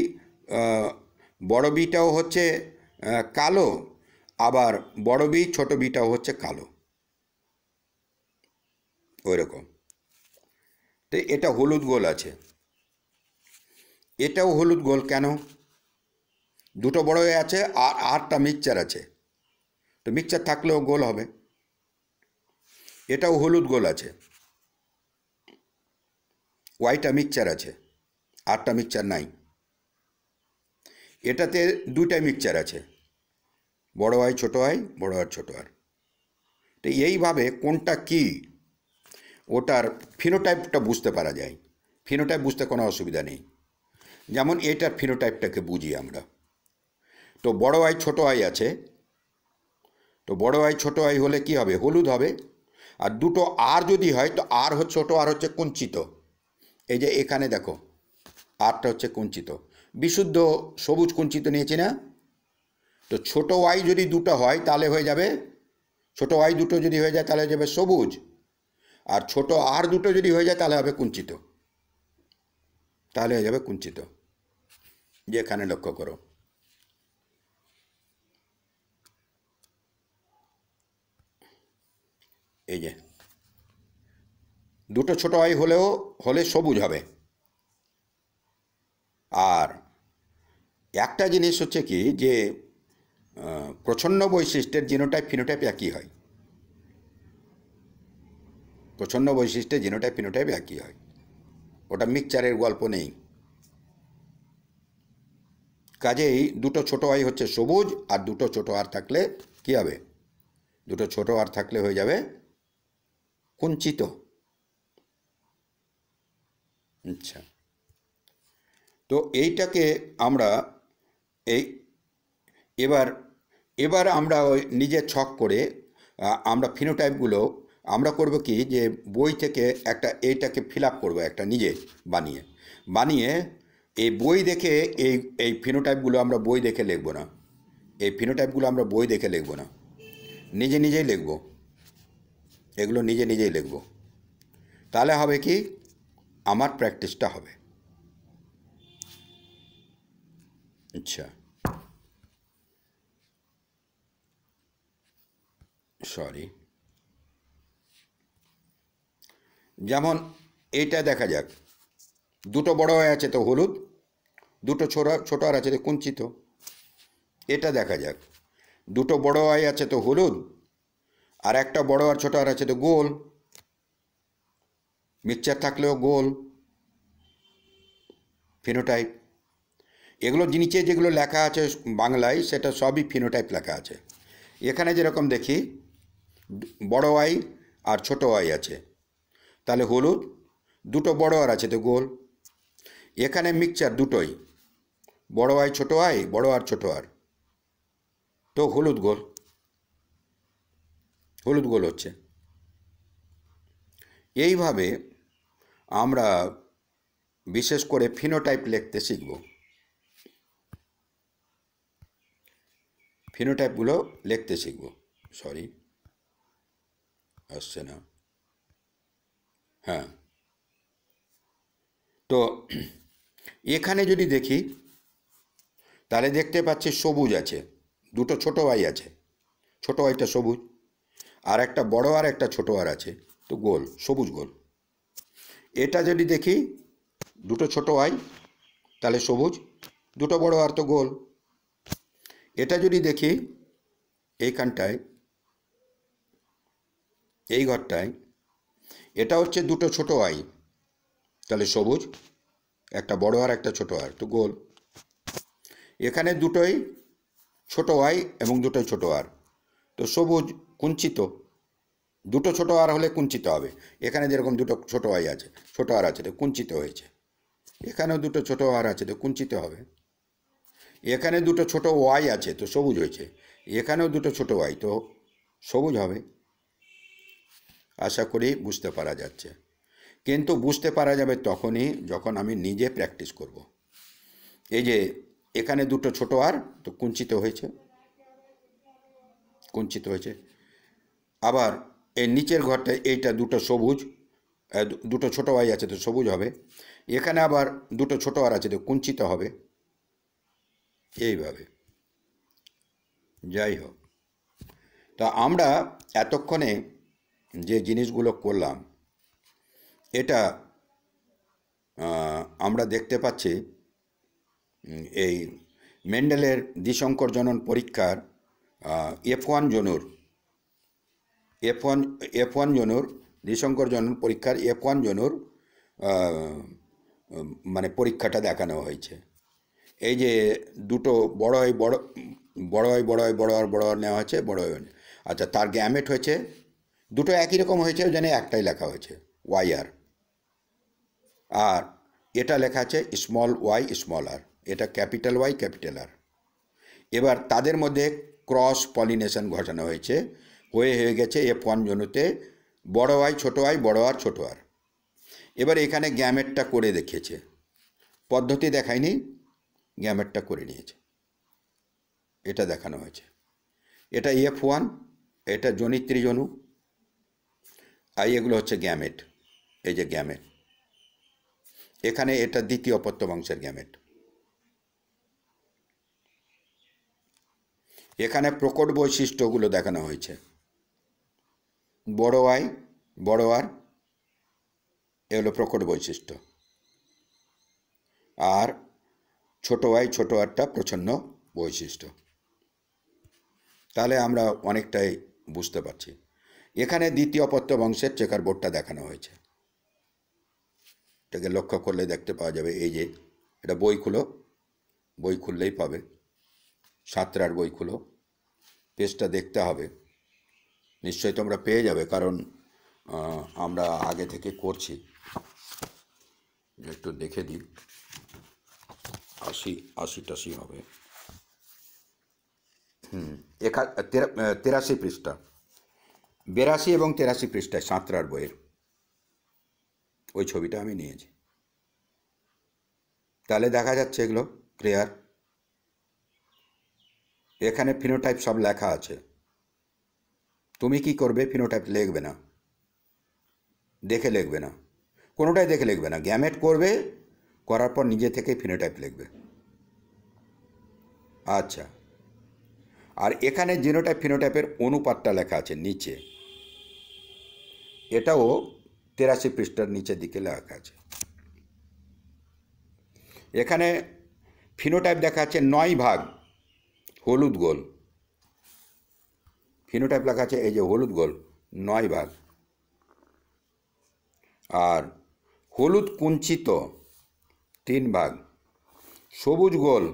বড় বিটাও হচ্ছে কালো আবার বড় বি ছোটো বিটাও হচ্ছে কালো ওই রকম তো এটা হলুদ গোল আছে এটাও হলুদ গোল কেন দুটো বড় আছে আর আটটা মিক্সচার আছে তো মিক্সচার থাকলেও গোল হবে এটাও হলুদ গোল আছে ওয়াইটা মিক্সচার আছে আটটা মিক্সচার নাই এটাতে দুইটা মিক্সচার আছে বড় হয় ছোটো হয় বড় আর ছোটো আর তো এইভাবে কোনটা কী ওটার ফিনোটাইপটা বুঝতে পারা যায় ফিনোটাইপ বুঝতে কোনো অসুবিধা নেই যেমন এটার ফিনোটাইপটাকে বুঝি আমরা তো বড় আয় ছোট আয় আছে তো বড় আয় ছোট আয় হলে কি হবে হলুদ হবে আর দুটো আর যদি হয় তো আর হচ্ছে ছোটো আর হচ্ছে কুঞ্চিত এই যে এখানে দেখো আরটা হচ্ছে কুঞ্চিত বিশুদ্ধ সবুজ কুঞ্চিত নিয়েছি না তো ছোট ওয়াই যদি দুটো হয় তাহলে হয়ে যাবে ছোট ওয়াই দুটো যদি হয়ে যায় তাহলে হয়ে যাবে সবুজ আর ছোট আর দুটো যদি হয়ে যায় তাহলে হবে কুঞ্চিত তাহলে হয়ে যাবে কুঞ্চিত যেখানে লক্ষ্য করো এই যে দুটো ছোট আই হলেও হলে সবুজ হবে আর একটা জিনিস হচ্ছে কি যে প্রচ্ছন্ন বৈশিষ্ট্যের জিনোটাইপ ফিনোটাইপ একই হয় প্রচ্ছন্ন বৈশিষ্ট্যে জিনোটাইপ ফিনোটাইপ একই হয় ওটা মিক্সচারের গল্প নেই কাজেই দুটো ছোটো আই হচ্ছে সবুজ আর দুটো ছোটো আর থাকলে কি হবে দুটো ছোট আর থাকলে হয়ে যাবে কুঞ্চিত আচ্ছা তো এইটাকে আমরা এই এবার এবার আমরা ওই নিজে ছক করে আমরা ফিনোটাইপগুলো আমরা করব কি যে বই থেকে একটা এইটাকে ফিল আপ করবো একটা নিজে বানিয়ে বানিয়ে এই বই দেখে এই এই ফিনোটাইপগুলো আমরা বই দেখে লিখবো না এই ফিনোটাইপগুলো আমরা বই দেখে লিখবো না নিজে নিজেই লিখব এগুলো নিজে নিজেই লিখব তাহলে হবে কি আমার প্র্যাকটিসটা হবে আচ্ছা সরি যেমন এইটা দেখা যাক দুটো বড় হয়ে আছে তো হলুদ দুটো ছোট ছোট আর আছে তো কুঞ্চিত এটা দেখা যাক দুটো বড় আয় আছে তো হলুদ আর একটা বড় আর ছোট আর আছে তো গোল মিক্সচার থাকলেও গোল ফিনোটাইপ এগুলো নিচে যেগুলো লেখা আছে বাংলায় সেটা সবই ফিনোটাইপ লেখা আছে এখানে যেরকম দেখি বড় আই আর ছোট আই আছে তাহলে হলুদ দুটো বড় আর আছে তো গোল এখানে মিক্সচার দুটোই বড় আয় ছোটো আয় বড় আর ছোটো আর তো হলুদ গোল হলুদ গোল হচ্ছে এইভাবে আমরা বিশেষ করে ফিনোটাইপ লিখতে শিখব ফিনোটাইপগুলো লিখতে শিখব সরি আসছে না হ্যাঁ তো এখানে যদি দেখি তাহলে দেখতে পাচ্ছি সবুজ আছে দুটো ছোট ভাই আছে ছোট ভাইটা সবুজ আর একটা বড় আর একটা ছোট আর আছে তো গোল সবুজ গোল এটা যদি দেখি দুটো ছোট আই তাহলে সবুজ দুটো বড় আর তো গোল এটা যদি দেখি এইখানটায় এই ঘরটায় এটা হচ্ছে দুটো ছোট আই তাহলে সবুজ একটা বড় আর একটা ছোট আর তো গোল এখানে দুটোই ছোট আই এবং দুটোই ছোট আর তো সবুজ কুঞ্চিত দুটো ছোট আর হলে কুঞ্চিত হবে এখানে যেরকম দুটো ছোট আই আছে ছোট আর আছে তো কুঞ্চিত হয়েছে এখানেও দুটো ছোট আর আছে তো কুঞ্চিত হবে এখানে দুটো ছোট ওয়াই আছে তো সবুজ হয়েছে এখানেও দুটো ছোট ওয়াই তো সবুজ হবে আশা করি বুঝতে পারা যাচ্ছে কিন্তু বুঝতে পারা যাবে তখনই যখন আমি নিজে প্র্যাকটিস করব। এই যে এখানে দুটো ছোট আর তো কুঞ্চিত হয়েছে কুঞ্চিত হয়েছে আবার এই নিচের ঘরটা এইটা দুটো সবুজ দুটো ছোট আই আছে তো সবুজ হবে এখানে আবার দুটো ছোট আর আছে তো কুঞ্চিত হবে এইভাবে যাই হোক তা আমরা এতক্ষণে যে জিনিসগুলো করলাম এটা আমরা দেখতে পাচ্ছি এই মেন্ডেলের দ্বিশঙ্কর জনন পরীক্ষার এফ ওয়ান জনুর এফ ওয়ান এফ ওয়ান জনুর দ্বিশঙ্কর জনন পরীক্ষার এফ ওয়ান জনুর মানে পরীক্ষাটা দেখানো হয়েছে এই যে দুটো বড়ই বড় বড়ই বড়ই বড় বড় নেওয়া হয়েছে বড়ই আচ্ছা তার গ্যামেট হয়েছে দুটো একই রকম হয়েছে ওই একটাই লেখা হয়েছে ওয়াইয়ার আর এটা লেখা আছে স্মল ওয়াই স্মল আর এটা ক্যাপিটাল ওয়াই ক্যাপিটাল আর এবার তাদের মধ্যে ক্রস পলিনেশন ঘটানো হয়েছে হয়ে হয়ে গেছে এফ ওয়ান জনুতে বড়ো আয় ছোটো আয় বড়ো আর ছোটো আর এবার এখানে গ্যামেটটা করে দেখিয়েছে পদ্ধতি দেখায়নি গ্যামেটটা করে নিয়েছে এটা দেখানো হয়েছে এটা এফ ওয়ান এটা জনু আর এগুলো হচ্ছে গ্যামেট এই যে গ্যামেট এখানে এটা দ্বিতীয় অপত্য গ্যামেট এখানে প্রকট বৈশিষ্ট্যগুলো দেখানো হয়েছে বড় আয় বড় আর এগুলো প্রকট বৈশিষ্ট্য আর ছোট আয় ছোট আরটা প্রচ্ছন্ন বৈশিষ্ট্য তাহলে আমরা অনেকটাই বুঝতে পারছি এখানে দ্বিতীয় পত্র বংশের চেকার বোর্ডটা দেখানো হয়েছে এটাকে লক্ষ্য করলে দেখতে পাওয়া যাবে এই যে এটা বই খুলো বই খুললেই পাবে সাতরার বই খুলো পেজটা দেখতে হবে নিশ্চয়ই তোমরা পেয়ে যাবে কারণ আমরা আগে থেকে করছি একটু দেখে দিই আশি আশি টাশি হবে হুম এখা তেরাশি পৃষ্ঠা বেরাশি এবং তেরাশি পৃষ্ঠায় সাঁতরার বইয়ের ওই ছবিটা আমি নিয়েছি তাহলে দেখা যাচ্ছে এগুলো ক্লিয়ার এখানে ফিনোটাইপ সব লেখা আছে তুমি কি করবে ফিনোটাইপ লিখবে না দেখে লিখবে না কোনোটাই দেখে লিখবে না গ্যামেট করবে করার পর নিজে থেকে ফিনোটাইপ লিখবে আচ্ছা আর এখানে জিনোটাইপ ফিনোটাইপের অনুপাতটা লেখা আছে নিচে এটাও তেরাশি পৃষ্ঠার নিচের দিকে লেখা আছে এখানে ফিনোটাইপ দেখা আছে নয় ভাগ হলুদ গোল ফিনোটাইপ লেখা আছে এই যে হলুদ গোল নয় ভাগ আর হলুদ কুঞ্চিত তিন ভাগ সবুজ গোল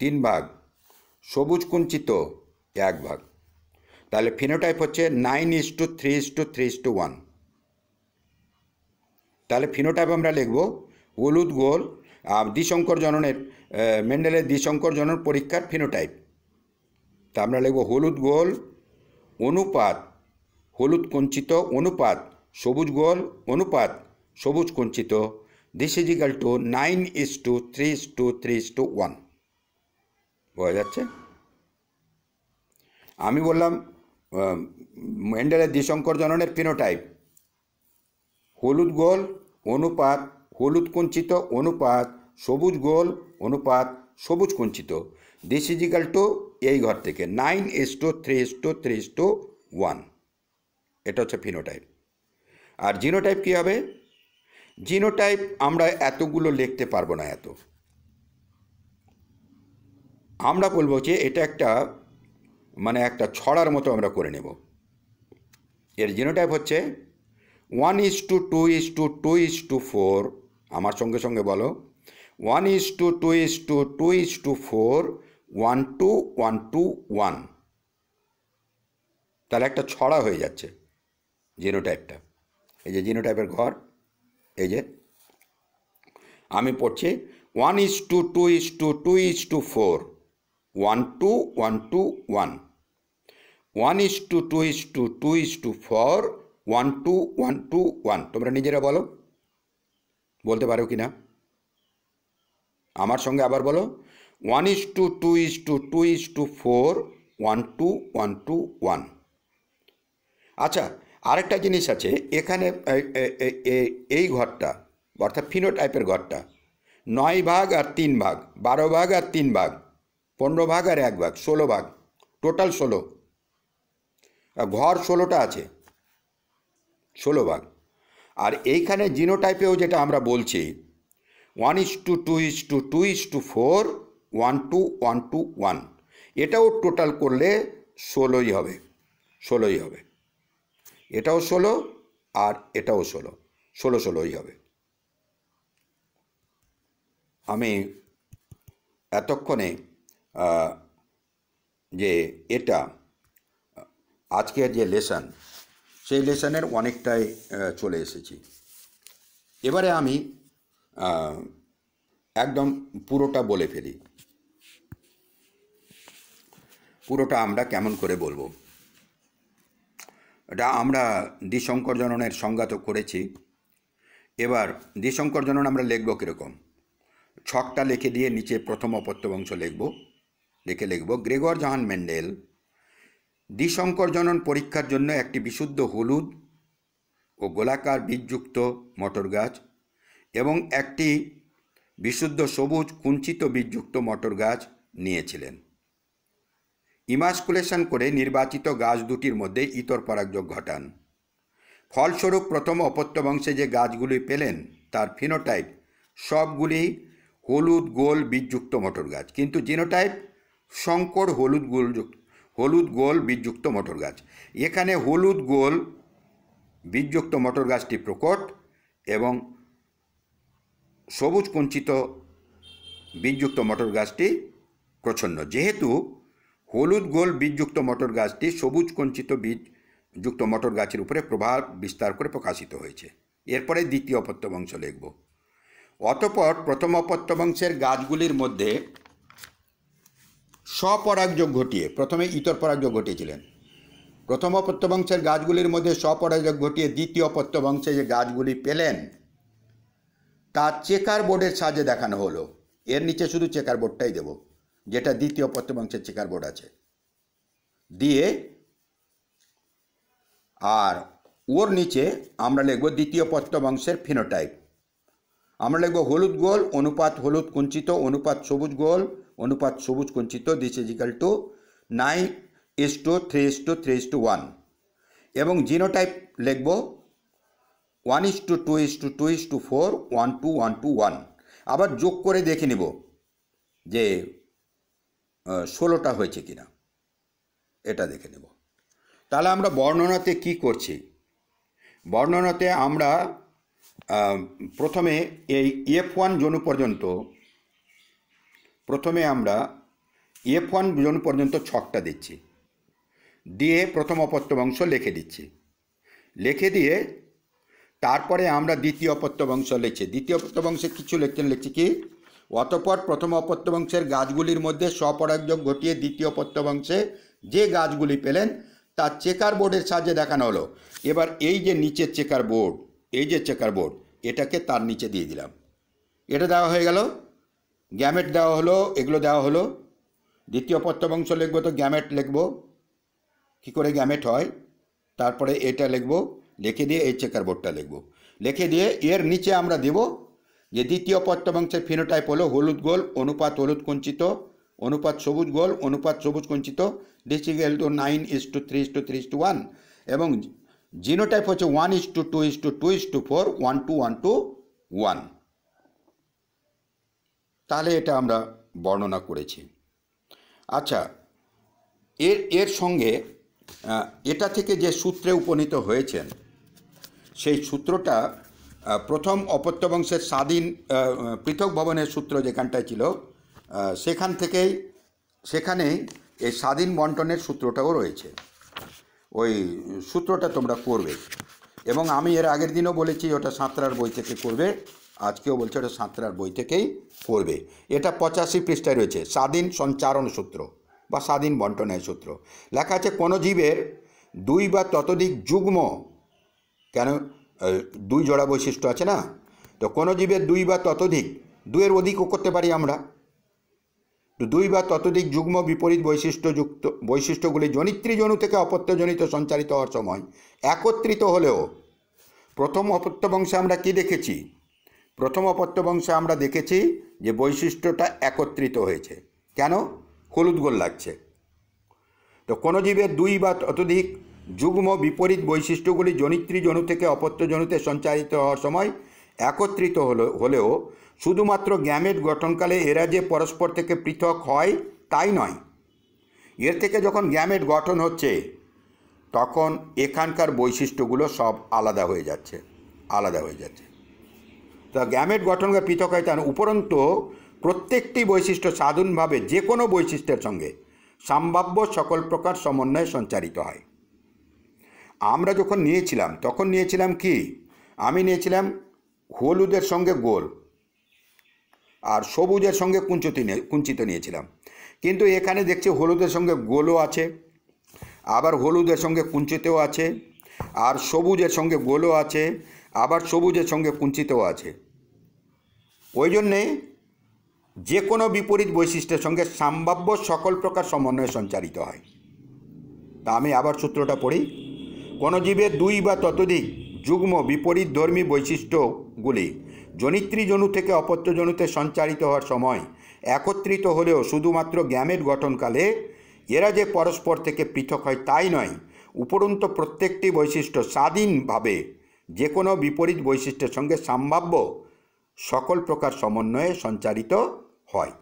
তিন ভাগ সবুজ কুঞ্চিত এক ভাগ তাহলে ফিনোটাইপ হচ্ছে nine is to three is to three is to one তাহলে ফিনোটাইপ আমরা লিখব হলুদ গোল আর দ্বিশঙ্কর জননের মেন্ডেলের দ্বিশঙ্কর জনন পরীক্ষার ফিনোটাইপ তা আমরা লিখব হলুদ গোল অনুপাত হলুদ কঞ্চিত অনুপাত সবুজ গোল অনুপাত সবুজ কঞ্চিত this is equal to nine is to three is to three is to one বোঝা যাচ্ছে আমি বললাম মেন্ডেলের দ্বিশঙ্কর জননের ফিনোটাইপ হলুদ গোল অনুপাত হলুদ কুঞ্চিত অনুপাত সবুজ গোল অনুপাত সবুজ কুঞ্চিত দিস ইকাল টু এই ঘর থেকে nine is to three is to three is to one এটা হচ্ছে ফিনোটাইপ আর জিনোটাইপ কী হবে জিনোটাইপ আমরা এতগুলো লিখতে পারবো না এত আমরা বলবো যে এটা একটা মানে একটা ছড়ার মতো আমরা করে নেব এর জিনোটাইপ হচ্ছে one is two two is two two is two four আমার সঙ্গে সঙ্গে বলো one is two two is two two is two four one two one two one তাহলে একটা ছড়া হয়ে যাচ্ছে জিনোটাইপটা এই যে জিনোটাইপের ঘর এই যে আমি পড়ছি one is two two is two two is two four one two one two one one is two two is two two is two four one two one two one তোমরা নিজেরা বলো বলতে পারো কি না আমার সঙ্গে আবার বলো one is two two is two two is two four one two one two one আচ্ছা আরেকটা জিনিস আছে এখানে এই ঘরটা অর্থাৎ ফিনো টাইপের ঘরটা নয় ভাগ আর তিন ভাগ বারো ভাগ আর তিন ভাগ পনেরো ভাগ আর এক ভাগ ষোলো ভাগ টোটাল ষোলো ঘর ষোলোটা আছে ষোলো ভাগ আর এইখানে জিনোটাইপেও যেটা আমরা বলছি one is two two is two two is two four one two one two one এটাও টোটাল করলে ষোলোই হবে ষোলোই হবে এটাও ষোলো আর এটাও ষোলো ষোলো ষোলোই হবে আমি এতক্ষণে যে এটা আজকের যে লেসন সেই লেসনের অনেকটাই চলে এসেছি এবারে আমি একদম পুরোটা বলে ফেলি পুরোটা আমরা কেমন করে বলবো এটা আমরা জননের সংজ্ঞাত করেছি এবার জনন আমরা লিখব কীরকম ছকটা লিখে দিয়ে নিচে প্রথম অপত্যবংশ লিখব লিখে লিখব গ্রেগর জাহান মেন্ডেল দ্বিশঙ্করজনন পরীক্ষার জন্য একটি বিশুদ্ধ হলুদ ও গোলাকার বীজযুক্ত মটর গাছ এবং একটি বিশুদ্ধ সবুজ কুঞ্চিত বীজযুক্ত মটর গাছ নিয়েছিলেন ইমাসকুলেশন করে নির্বাচিত গাছ দুটির মধ্যে ইতর পরাগযোগ ঘটান ফলস্বরূপ প্রথম অপত্য বংশে যে গাছগুলি পেলেন তার ফিনোটাইপ সবগুলি হলুদ গোল বীজযুক্ত মটর গাছ কিন্তু জিনোটাইপ শঙ্কর হলুদ গোলযুক্ত হলুদ গোল বীজযুক্ত মটর গাছ এখানে হলুদ গোল বীজযুক্ত মটর গাছটি প্রকট এবং সবুজ কুঞ্চিত বীজযুক্ত মটর গাছটি প্রচ্ছন্ন যেহেতু হলুদ গোল বীজযুক্ত মটর গাছটি সবুজ কঞ্চিত বীজযুক্ত মটর গাছের উপরে প্রভাব বিস্তার করে প্রকাশিত হয়েছে এরপরে দ্বিতীয় অপত্যবংশ লিখব অতপর প্রথম অপত্যবংশের গাছগুলির মধ্যে স্বপরাগযোগ ঘটিয়ে প্রথমে ইতর পরাগযোগ ঘটিয়েছিলেন প্রথম অপত্যবংশের গাছগুলির মধ্যে স্বপরাগযোগ ঘটিয়ে দ্বিতীয় অপত্যবংশে যে গাছগুলি পেলেন তা চেকার বোর্ডের সাহায্যে দেখানো হলো এর নিচে শুধু চেকার বোর্ডটাই দেব যেটা দ্বিতীয় অপত্যবংশের চেকার বোর্ড আছে দিয়ে আর ওর নিচে আমরা লিখব দ্বিতীয় পত্রবংশের ফিনোটাইপ আমরা লিখব হলুদ গোল অনুপাত হলুদ কুঞ্চিত অনুপাত সবুজ গোল অনুপাত সবুজ কুঞ্চিত this is equal to nine is to three is to three is to one এবং জিনোটাইপ লিখব one is two two is two two is two four one two one two one আবার যোগ করে দেখে নেব যে ষোলোটা হয়েছে কিনা এটা দেখে নেব তাহলে আমরা বর্ণনাতে কি করছি বর্ণনাতে আমরা প্রথমে এই এফ ওয়ান জোন পর্যন্ত প্রথমে আমরা এফ ওয়ান জোন পর্যন্ত ছকটা দিচ্ছি দিয়ে প্রথম অপত্যবংশ লিখে দিচ্ছি লিখে দিয়ে তারপরে আমরা দ্বিতীয় অপত্যবংশ লিখছি দ্বিতীয় অপত্যবংশে কিছু লিখছেন লিখছি কি অতপর প্রথম অপত্যবংশের গাছগুলির মধ্যে স্বপরাগযোগ ঘটিয়ে দ্বিতীয় পত্যবংশে যে গাছগুলি পেলেন তা চেকার বোর্ডের সাহায্যে দেখানো হলো এবার এই যে নিচের চেকার বোর্ড এই যে চেকার বোর্ড এটাকে তার নিচে দিয়ে দিলাম এটা দেওয়া হয়ে গেল গ্যামেট দেওয়া হলো এগুলো দেওয়া হলো দ্বিতীয় পত্রবংশ লিখব তো গ্যামেট লিখব কী করে গ্যামেট হয় তারপরে এটা লিখব লিখে দিয়ে এই চেকার বোর্ডটা লিখব লিখে দিয়ে এর নিচে আমরা দেব যে দ্বিতীয় পত্রবংশের ফিনোটাইপ হলো হলুদ গোল অনুপাত হলুদ কঞ্চিত অনুপাত সবুজ গোল অনুপাত সবুজ কঞ্চিত district to nine is to three is to three is to one এবং জিনোটাইপ হচ্ছে one is two two is two two is two four one two one two one তাহলে এটা আমরা বর্ণনা করেছি আচ্ছা এর এর সঙ্গে এটা থেকে যে সূত্রে উপনীত হয়েছেন সেই সূত্রটা প্রথম অপত্যবংশের স্বাধীন পৃথক ভবনের সূত্র যেখানটায় ছিল সেখান থেকেই সেখানেই এই স্বাধীন বন্টনের সূত্রটাও রয়েছে ওই সূত্রটা তোমরা করবে এবং আমি এর আগের দিনও বলেছি ওটা সাঁতরার বই থেকে করবে আজকেও বলছে ওটা সাঁতরার বই থেকেই করবে এটা পঁচাশি পৃষ্ঠায় রয়েছে স্বাধীন সঞ্চারণ সূত্র বা স্বাধীন বন্টনের সূত্র লেখা আছে কোনো জীবের দুই বা ততোধিক যুগ্ম কেন দুই জোড়া বৈশিষ্ট্য আছে না তো কোনো জীবের দুই বা ততোধিক দুয়ের অধিকও করতে পারি আমরা দুই বা ততোধিক যুগ্ম বিপরীত বৈশিষ্ট্যযুক্ত বৈশিষ্ট্যগুলি জনিত্রী জনু থেকে অপত্যজনিত সঞ্চারিত হওয়ার সময় একত্রিত হলেও প্রথম অপত্য বংশে আমরা কি দেখেছি প্রথম অপত্য বংশে আমরা দেখেছি যে বৈশিষ্ট্যটা একত্রিত হয়েছে কেন হলুদ গোল লাগছে তো কোনো জীবের দুই বা ততোধিক যুগ্ম বিপরীত বৈশিষ্ট্যগুলি জনিত্রী জনু থেকে অপত্যজনুতে সঞ্চারিত হওয়ার সময় একত্রিত হলেও শুধুমাত্র গ্যামেট গঠনকালে এরা যে পরস্পর থেকে পৃথক হয় তাই নয় এর থেকে যখন গ্যামেট গঠন হচ্ছে তখন এখানকার বৈশিষ্ট্যগুলো সব আলাদা হয়ে যাচ্ছে আলাদা হয়ে যাচ্ছে তা গ্যামেট গঠনকে পৃথক হয় তার মানে উপরন্ত প্রত্যেকটি বৈশিষ্ট্য সাধনভাবে যে কোনো বৈশিষ্ট্যের সঙ্গে সম্ভাব্য সকল প্রকার সমন্বয়ে সঞ্চারিত হয় আমরা যখন নিয়েছিলাম তখন নিয়েছিলাম কি আমি নিয়েছিলাম হলুদের সঙ্গে গোল আর সবুজের সঙ্গে কুঞ্চিত নিয়ে কুঞ্চিত নিয়েছিলাম কিন্তু এখানে দেখছি হলুদের সঙ্গে গোলও আছে আবার হলুদের সঙ্গে কুঞ্চিতও আছে আর সবুজের সঙ্গে গোলও আছে আবার সবুজের সঙ্গে কুঞ্চিতও আছে ওই জন্যে যে কোনো বিপরীত বৈশিষ্ট্যের সঙ্গে সম্ভাব্য সকল প্রকার সমন্বয় সঞ্চারিত হয় তা আমি আবার সূত্রটা পড়ি কোনো জীবের দুই বা ততোধিক যুগ্ম বিপরীত ধর্মী বৈশিষ্ট্যগুলি জনিত্রী জনু থেকে অপত্য জনুতে সঞ্চারিত হওয়ার সময় একত্রিত হলেও শুধুমাত্র গ্যামেট গঠনকালে এরা যে পরস্পর থেকে পৃথক হয় তাই নয় উপরন্ত প্রত্যেকটি বৈশিষ্ট্য স্বাধীনভাবে যে কোনো বিপরীত বৈশিষ্ট্যের সঙ্গে সম্ভাব্য সকল প্রকার সমন্বয়ে সঞ্চারিত হয়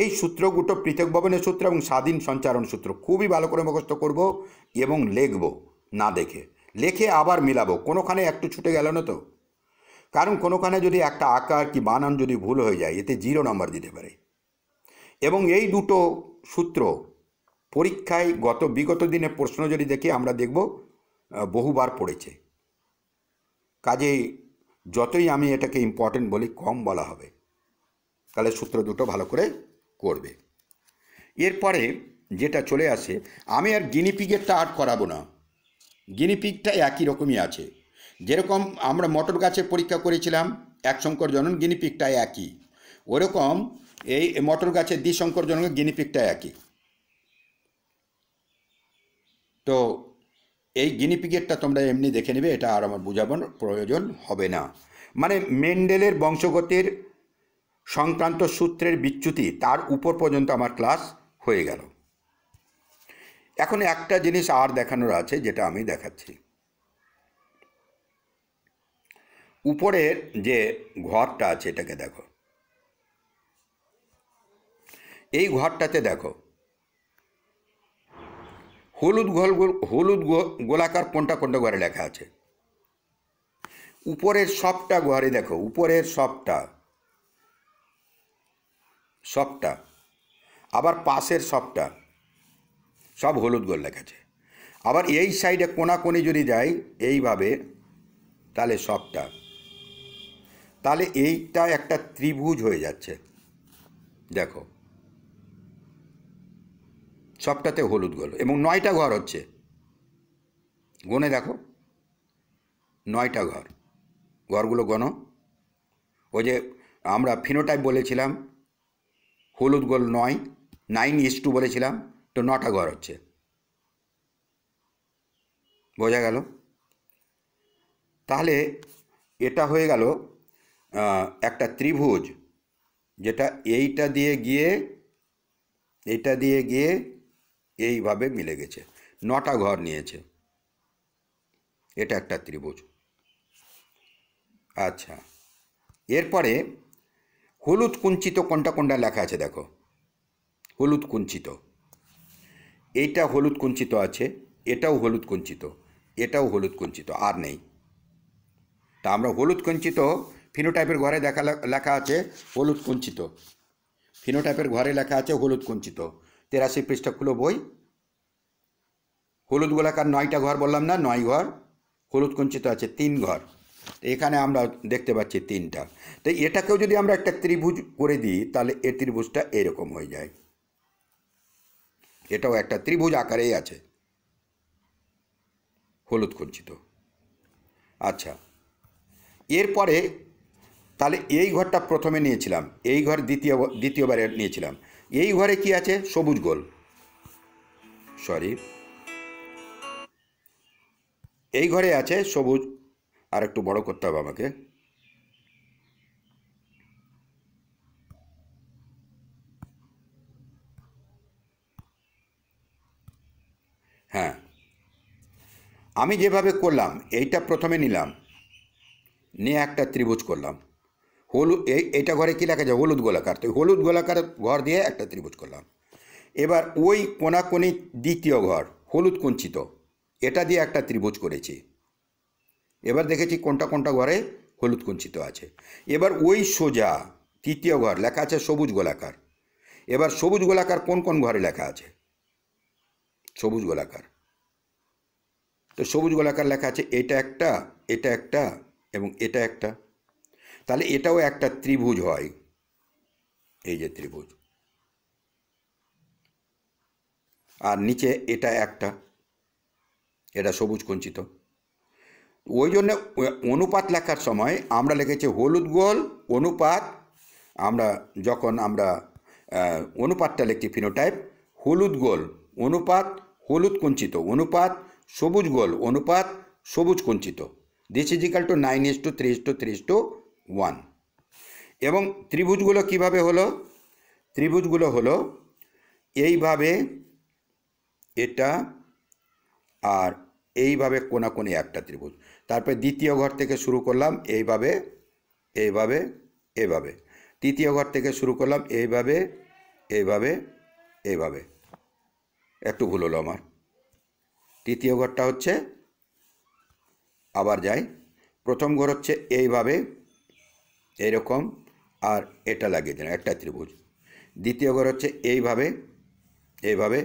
এই সূত্রগুটো পৃথক ভবনের সূত্র এবং স্বাধীন সঞ্চারণ সূত্র খুবই ভালো করে মুখস্থ করব এবং লেখব না দেখে লেখে আবার মিলাবো কোনোখানে একটু ছুটে গেল না তো কারণ কোনোখানে যদি একটা আকার কি বানান যদি ভুল হয়ে যায় এতে জিরো নাম্বার দিতে পারে এবং এই দুটো সূত্র পরীক্ষায় গত বিগত দিনে প্রশ্ন যদি দেখি আমরা দেখব বহুবার পড়েছে কাজে যতই আমি এটাকে ইম্পর্টেন্ট বলি কম বলা হবে তাহলে সূত্র দুটো ভালো করে করবে এরপরে যেটা চলে আসে আমি আর গিনিপিগেরটা আর করাবো না গিনিপিগটা একই রকমই আছে যেরকম আমরা মটর গাছের পরীক্ষা করেছিলাম এক শঙ্কর জনন গিনিপিকটা একই ওরকম এই মটর গাছের দ্বিশঙ্কর জনন গিনিপিকটা একই তো এই গিনিপিকেটটা তোমরা এমনি দেখে নেবে এটা আর আমার বোঝাবার প্রয়োজন হবে না মানে মেন্ডেলের বংশগতির সংক্রান্ত সূত্রের বিচ্যুতি তার উপর পর্যন্ত আমার ক্লাস হয়ে গেল এখন একটা জিনিস আর দেখানোর আছে যেটা আমি দেখাচ্ছি উপরের যে ঘরটা আছে এটাকে দেখো এই ঘরটাতে দেখো হলুদ গোল হলুদ গোলাকার কোনটা কোনটা ঘরে লেখা আছে উপরের সবটা ঘরে দেখো উপরের সবটা সবটা আবার পাশের সবটা সব হলুদ গোল লেখা আছে আবার এই সাইডে কোনাকোনি যদি যাই এইভাবে তাহলে সবটা তাহলে এইটা একটা ত্রিভুজ হয়ে যাচ্ছে দেখো সবটাতে হলুদ গোল এবং নয়টা ঘর হচ্ছে গনে দেখো নয়টা ঘর ঘরগুলো গণ ওই যে আমরা ফিনোটাইপ বলেছিলাম হলুদ গোল নয় নাইন ইস টু বলেছিলাম তো নটা ঘর হচ্ছে বোঝা গেল তাহলে এটা হয়ে গেল একটা ত্রিভুজ যেটা এইটা দিয়ে গিয়ে এইটা দিয়ে গিয়ে এইভাবে মিলে গেছে নটা ঘর নিয়েছে এটা একটা ত্রিভুজ আচ্ছা এরপরে হলুদ কুঞ্চিত কোনটা কোনটা লেখা আছে দেখো হলুদ কুঞ্চিত এইটা হলুদ কুঞ্চিত আছে এটাও হলুদ কুঞ্চিত এটাও হলুদ কুঞ্চিত আর নেই তা আমরা হলুদ কুঞ্চিত ফিনোটাইপের ঘরে দেখা লেখা আছে হলুদ কুঞ্চিত ফিনোটাইপের ঘরে লেখা আছে হলুদ কুঞ্চিত তেরাশি পৃষ্ঠা খুলো বই হলুদ গোলাকার নয়টা ঘর বললাম না নয় ঘর হলুদ কুঞ্চিত আছে তিন ঘর এখানে আমরা দেখতে পাচ্ছি তিনটা তো এটাকেও যদি আমরা একটা ত্রিভুজ করে দিই তাহলে এ ত্রিভুজটা এরকম হয়ে যায় এটাও একটা ত্রিভুজ আকারেই আছে হলুদ কুঞ্চিত আচ্ছা এরপরে তাহলে এই ঘরটা প্রথমে নিয়েছিলাম এই ঘর দ্বিতীয় দ্বিতীয়বারে নিয়েছিলাম এই ঘরে কি আছে সবুজ গোল সরি এই ঘরে আছে সবুজ আর একটু বড় করতে হবে আমাকে হ্যাঁ আমি যেভাবে করলাম এইটা প্রথমে নিলাম নিয়ে একটা ত্রিভুজ করলাম হলুদ এই এটা ঘরে কী লেখা যায় হলুদ গোলাকার তো হলুদ গোলাকার ঘর দিয়ে একটা ত্রিভুজ করলাম এবার ওই কোনি দ্বিতীয় ঘর হলুদ কুঞ্চিত এটা দিয়ে একটা ত্রিভুজ করেছি এবার দেখেছি কোনটা কোনটা ঘরে হলুদ কুঞ্চিত আছে এবার ওই সোজা তৃতীয় ঘর লেখা আছে সবুজ গোলাকার এবার সবুজ গোলাকার কোন কোন ঘরে লেখা আছে সবুজ গোলাকার তো সবুজ গোলাকার লেখা আছে এটা একটা এটা একটা এবং এটা একটা তাহলে এটাও একটা ত্রিভুজ হয় এই যে ত্রিভুজ আর নিচে এটা একটা এটা সবুজ কঞ্চিত ওই জন্য অনুপাত লেখার সময় আমরা লিখেছি হলুদ গোল অনুপাত আমরা যখন আমরা অনুপাতটা লিখছি ফিনোটাইপ হলুদ গোল অনুপাত হলুদ কঞ্চিত অনুপাত সবুজ গোল অনুপাত সবুজ কঞ্চিত this is equal to nine is to three is to three is to one এবং ত্রিভুজগুলো কিভাবে হলো ত্রিভুজগুলো হলো এইভাবে এটা আর এইভাবে কোনাকোনি একটা ত্রিভুজ তারপরে দ্বিতীয় ঘর থেকে শুরু করলাম এইভাবে এইভাবে এভাবে তৃতীয় ঘর থেকে শুরু করলাম এইভাবে এইভাবে এইভাবে একটু ভুল হলো আমার তৃতীয় ঘরটা হচ্ছে আবার যাই প্রথম ঘর হচ্ছে এইভাবে এরকম আর এটা লাগিয়ে দিলাম একটা ত্রিভুজ দ্বিতীয় ঘর হচ্ছে এইভাবে এইভাবে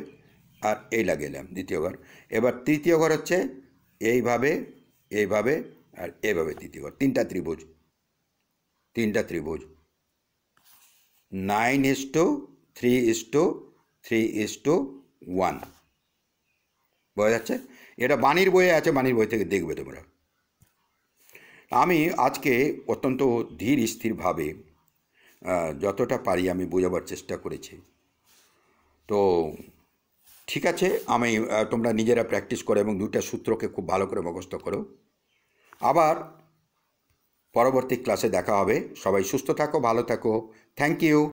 আর এই লাগিয়ে দিলাম দ্বিতীয় ঘর এবার তৃতীয় ঘর হচ্ছে এইভাবে এইভাবে আর এইভাবে তৃতীয় ঘর তিনটা ত্রিভুজ তিনটা ত্রিভুজ nine is to three is to three is to one বোঝা যাচ্ছে এটা বাণীর বইয়ে আছে বাণীর বই থেকে দেখবে তোমরা আমি আজকে অত্যন্ত ধীর স্থিরভাবে যতটা পারি আমি বোঝাবার চেষ্টা করেছি তো ঠিক আছে আমি তোমরা নিজেরা প্র্যাকটিস করো এবং দুটা সূত্রকে খুব ভালো করে মুখস্ত করো আবার পরবর্তী ক্লাসে দেখা হবে সবাই সুস্থ থাকো ভালো থাকো থ্যাংক ইউ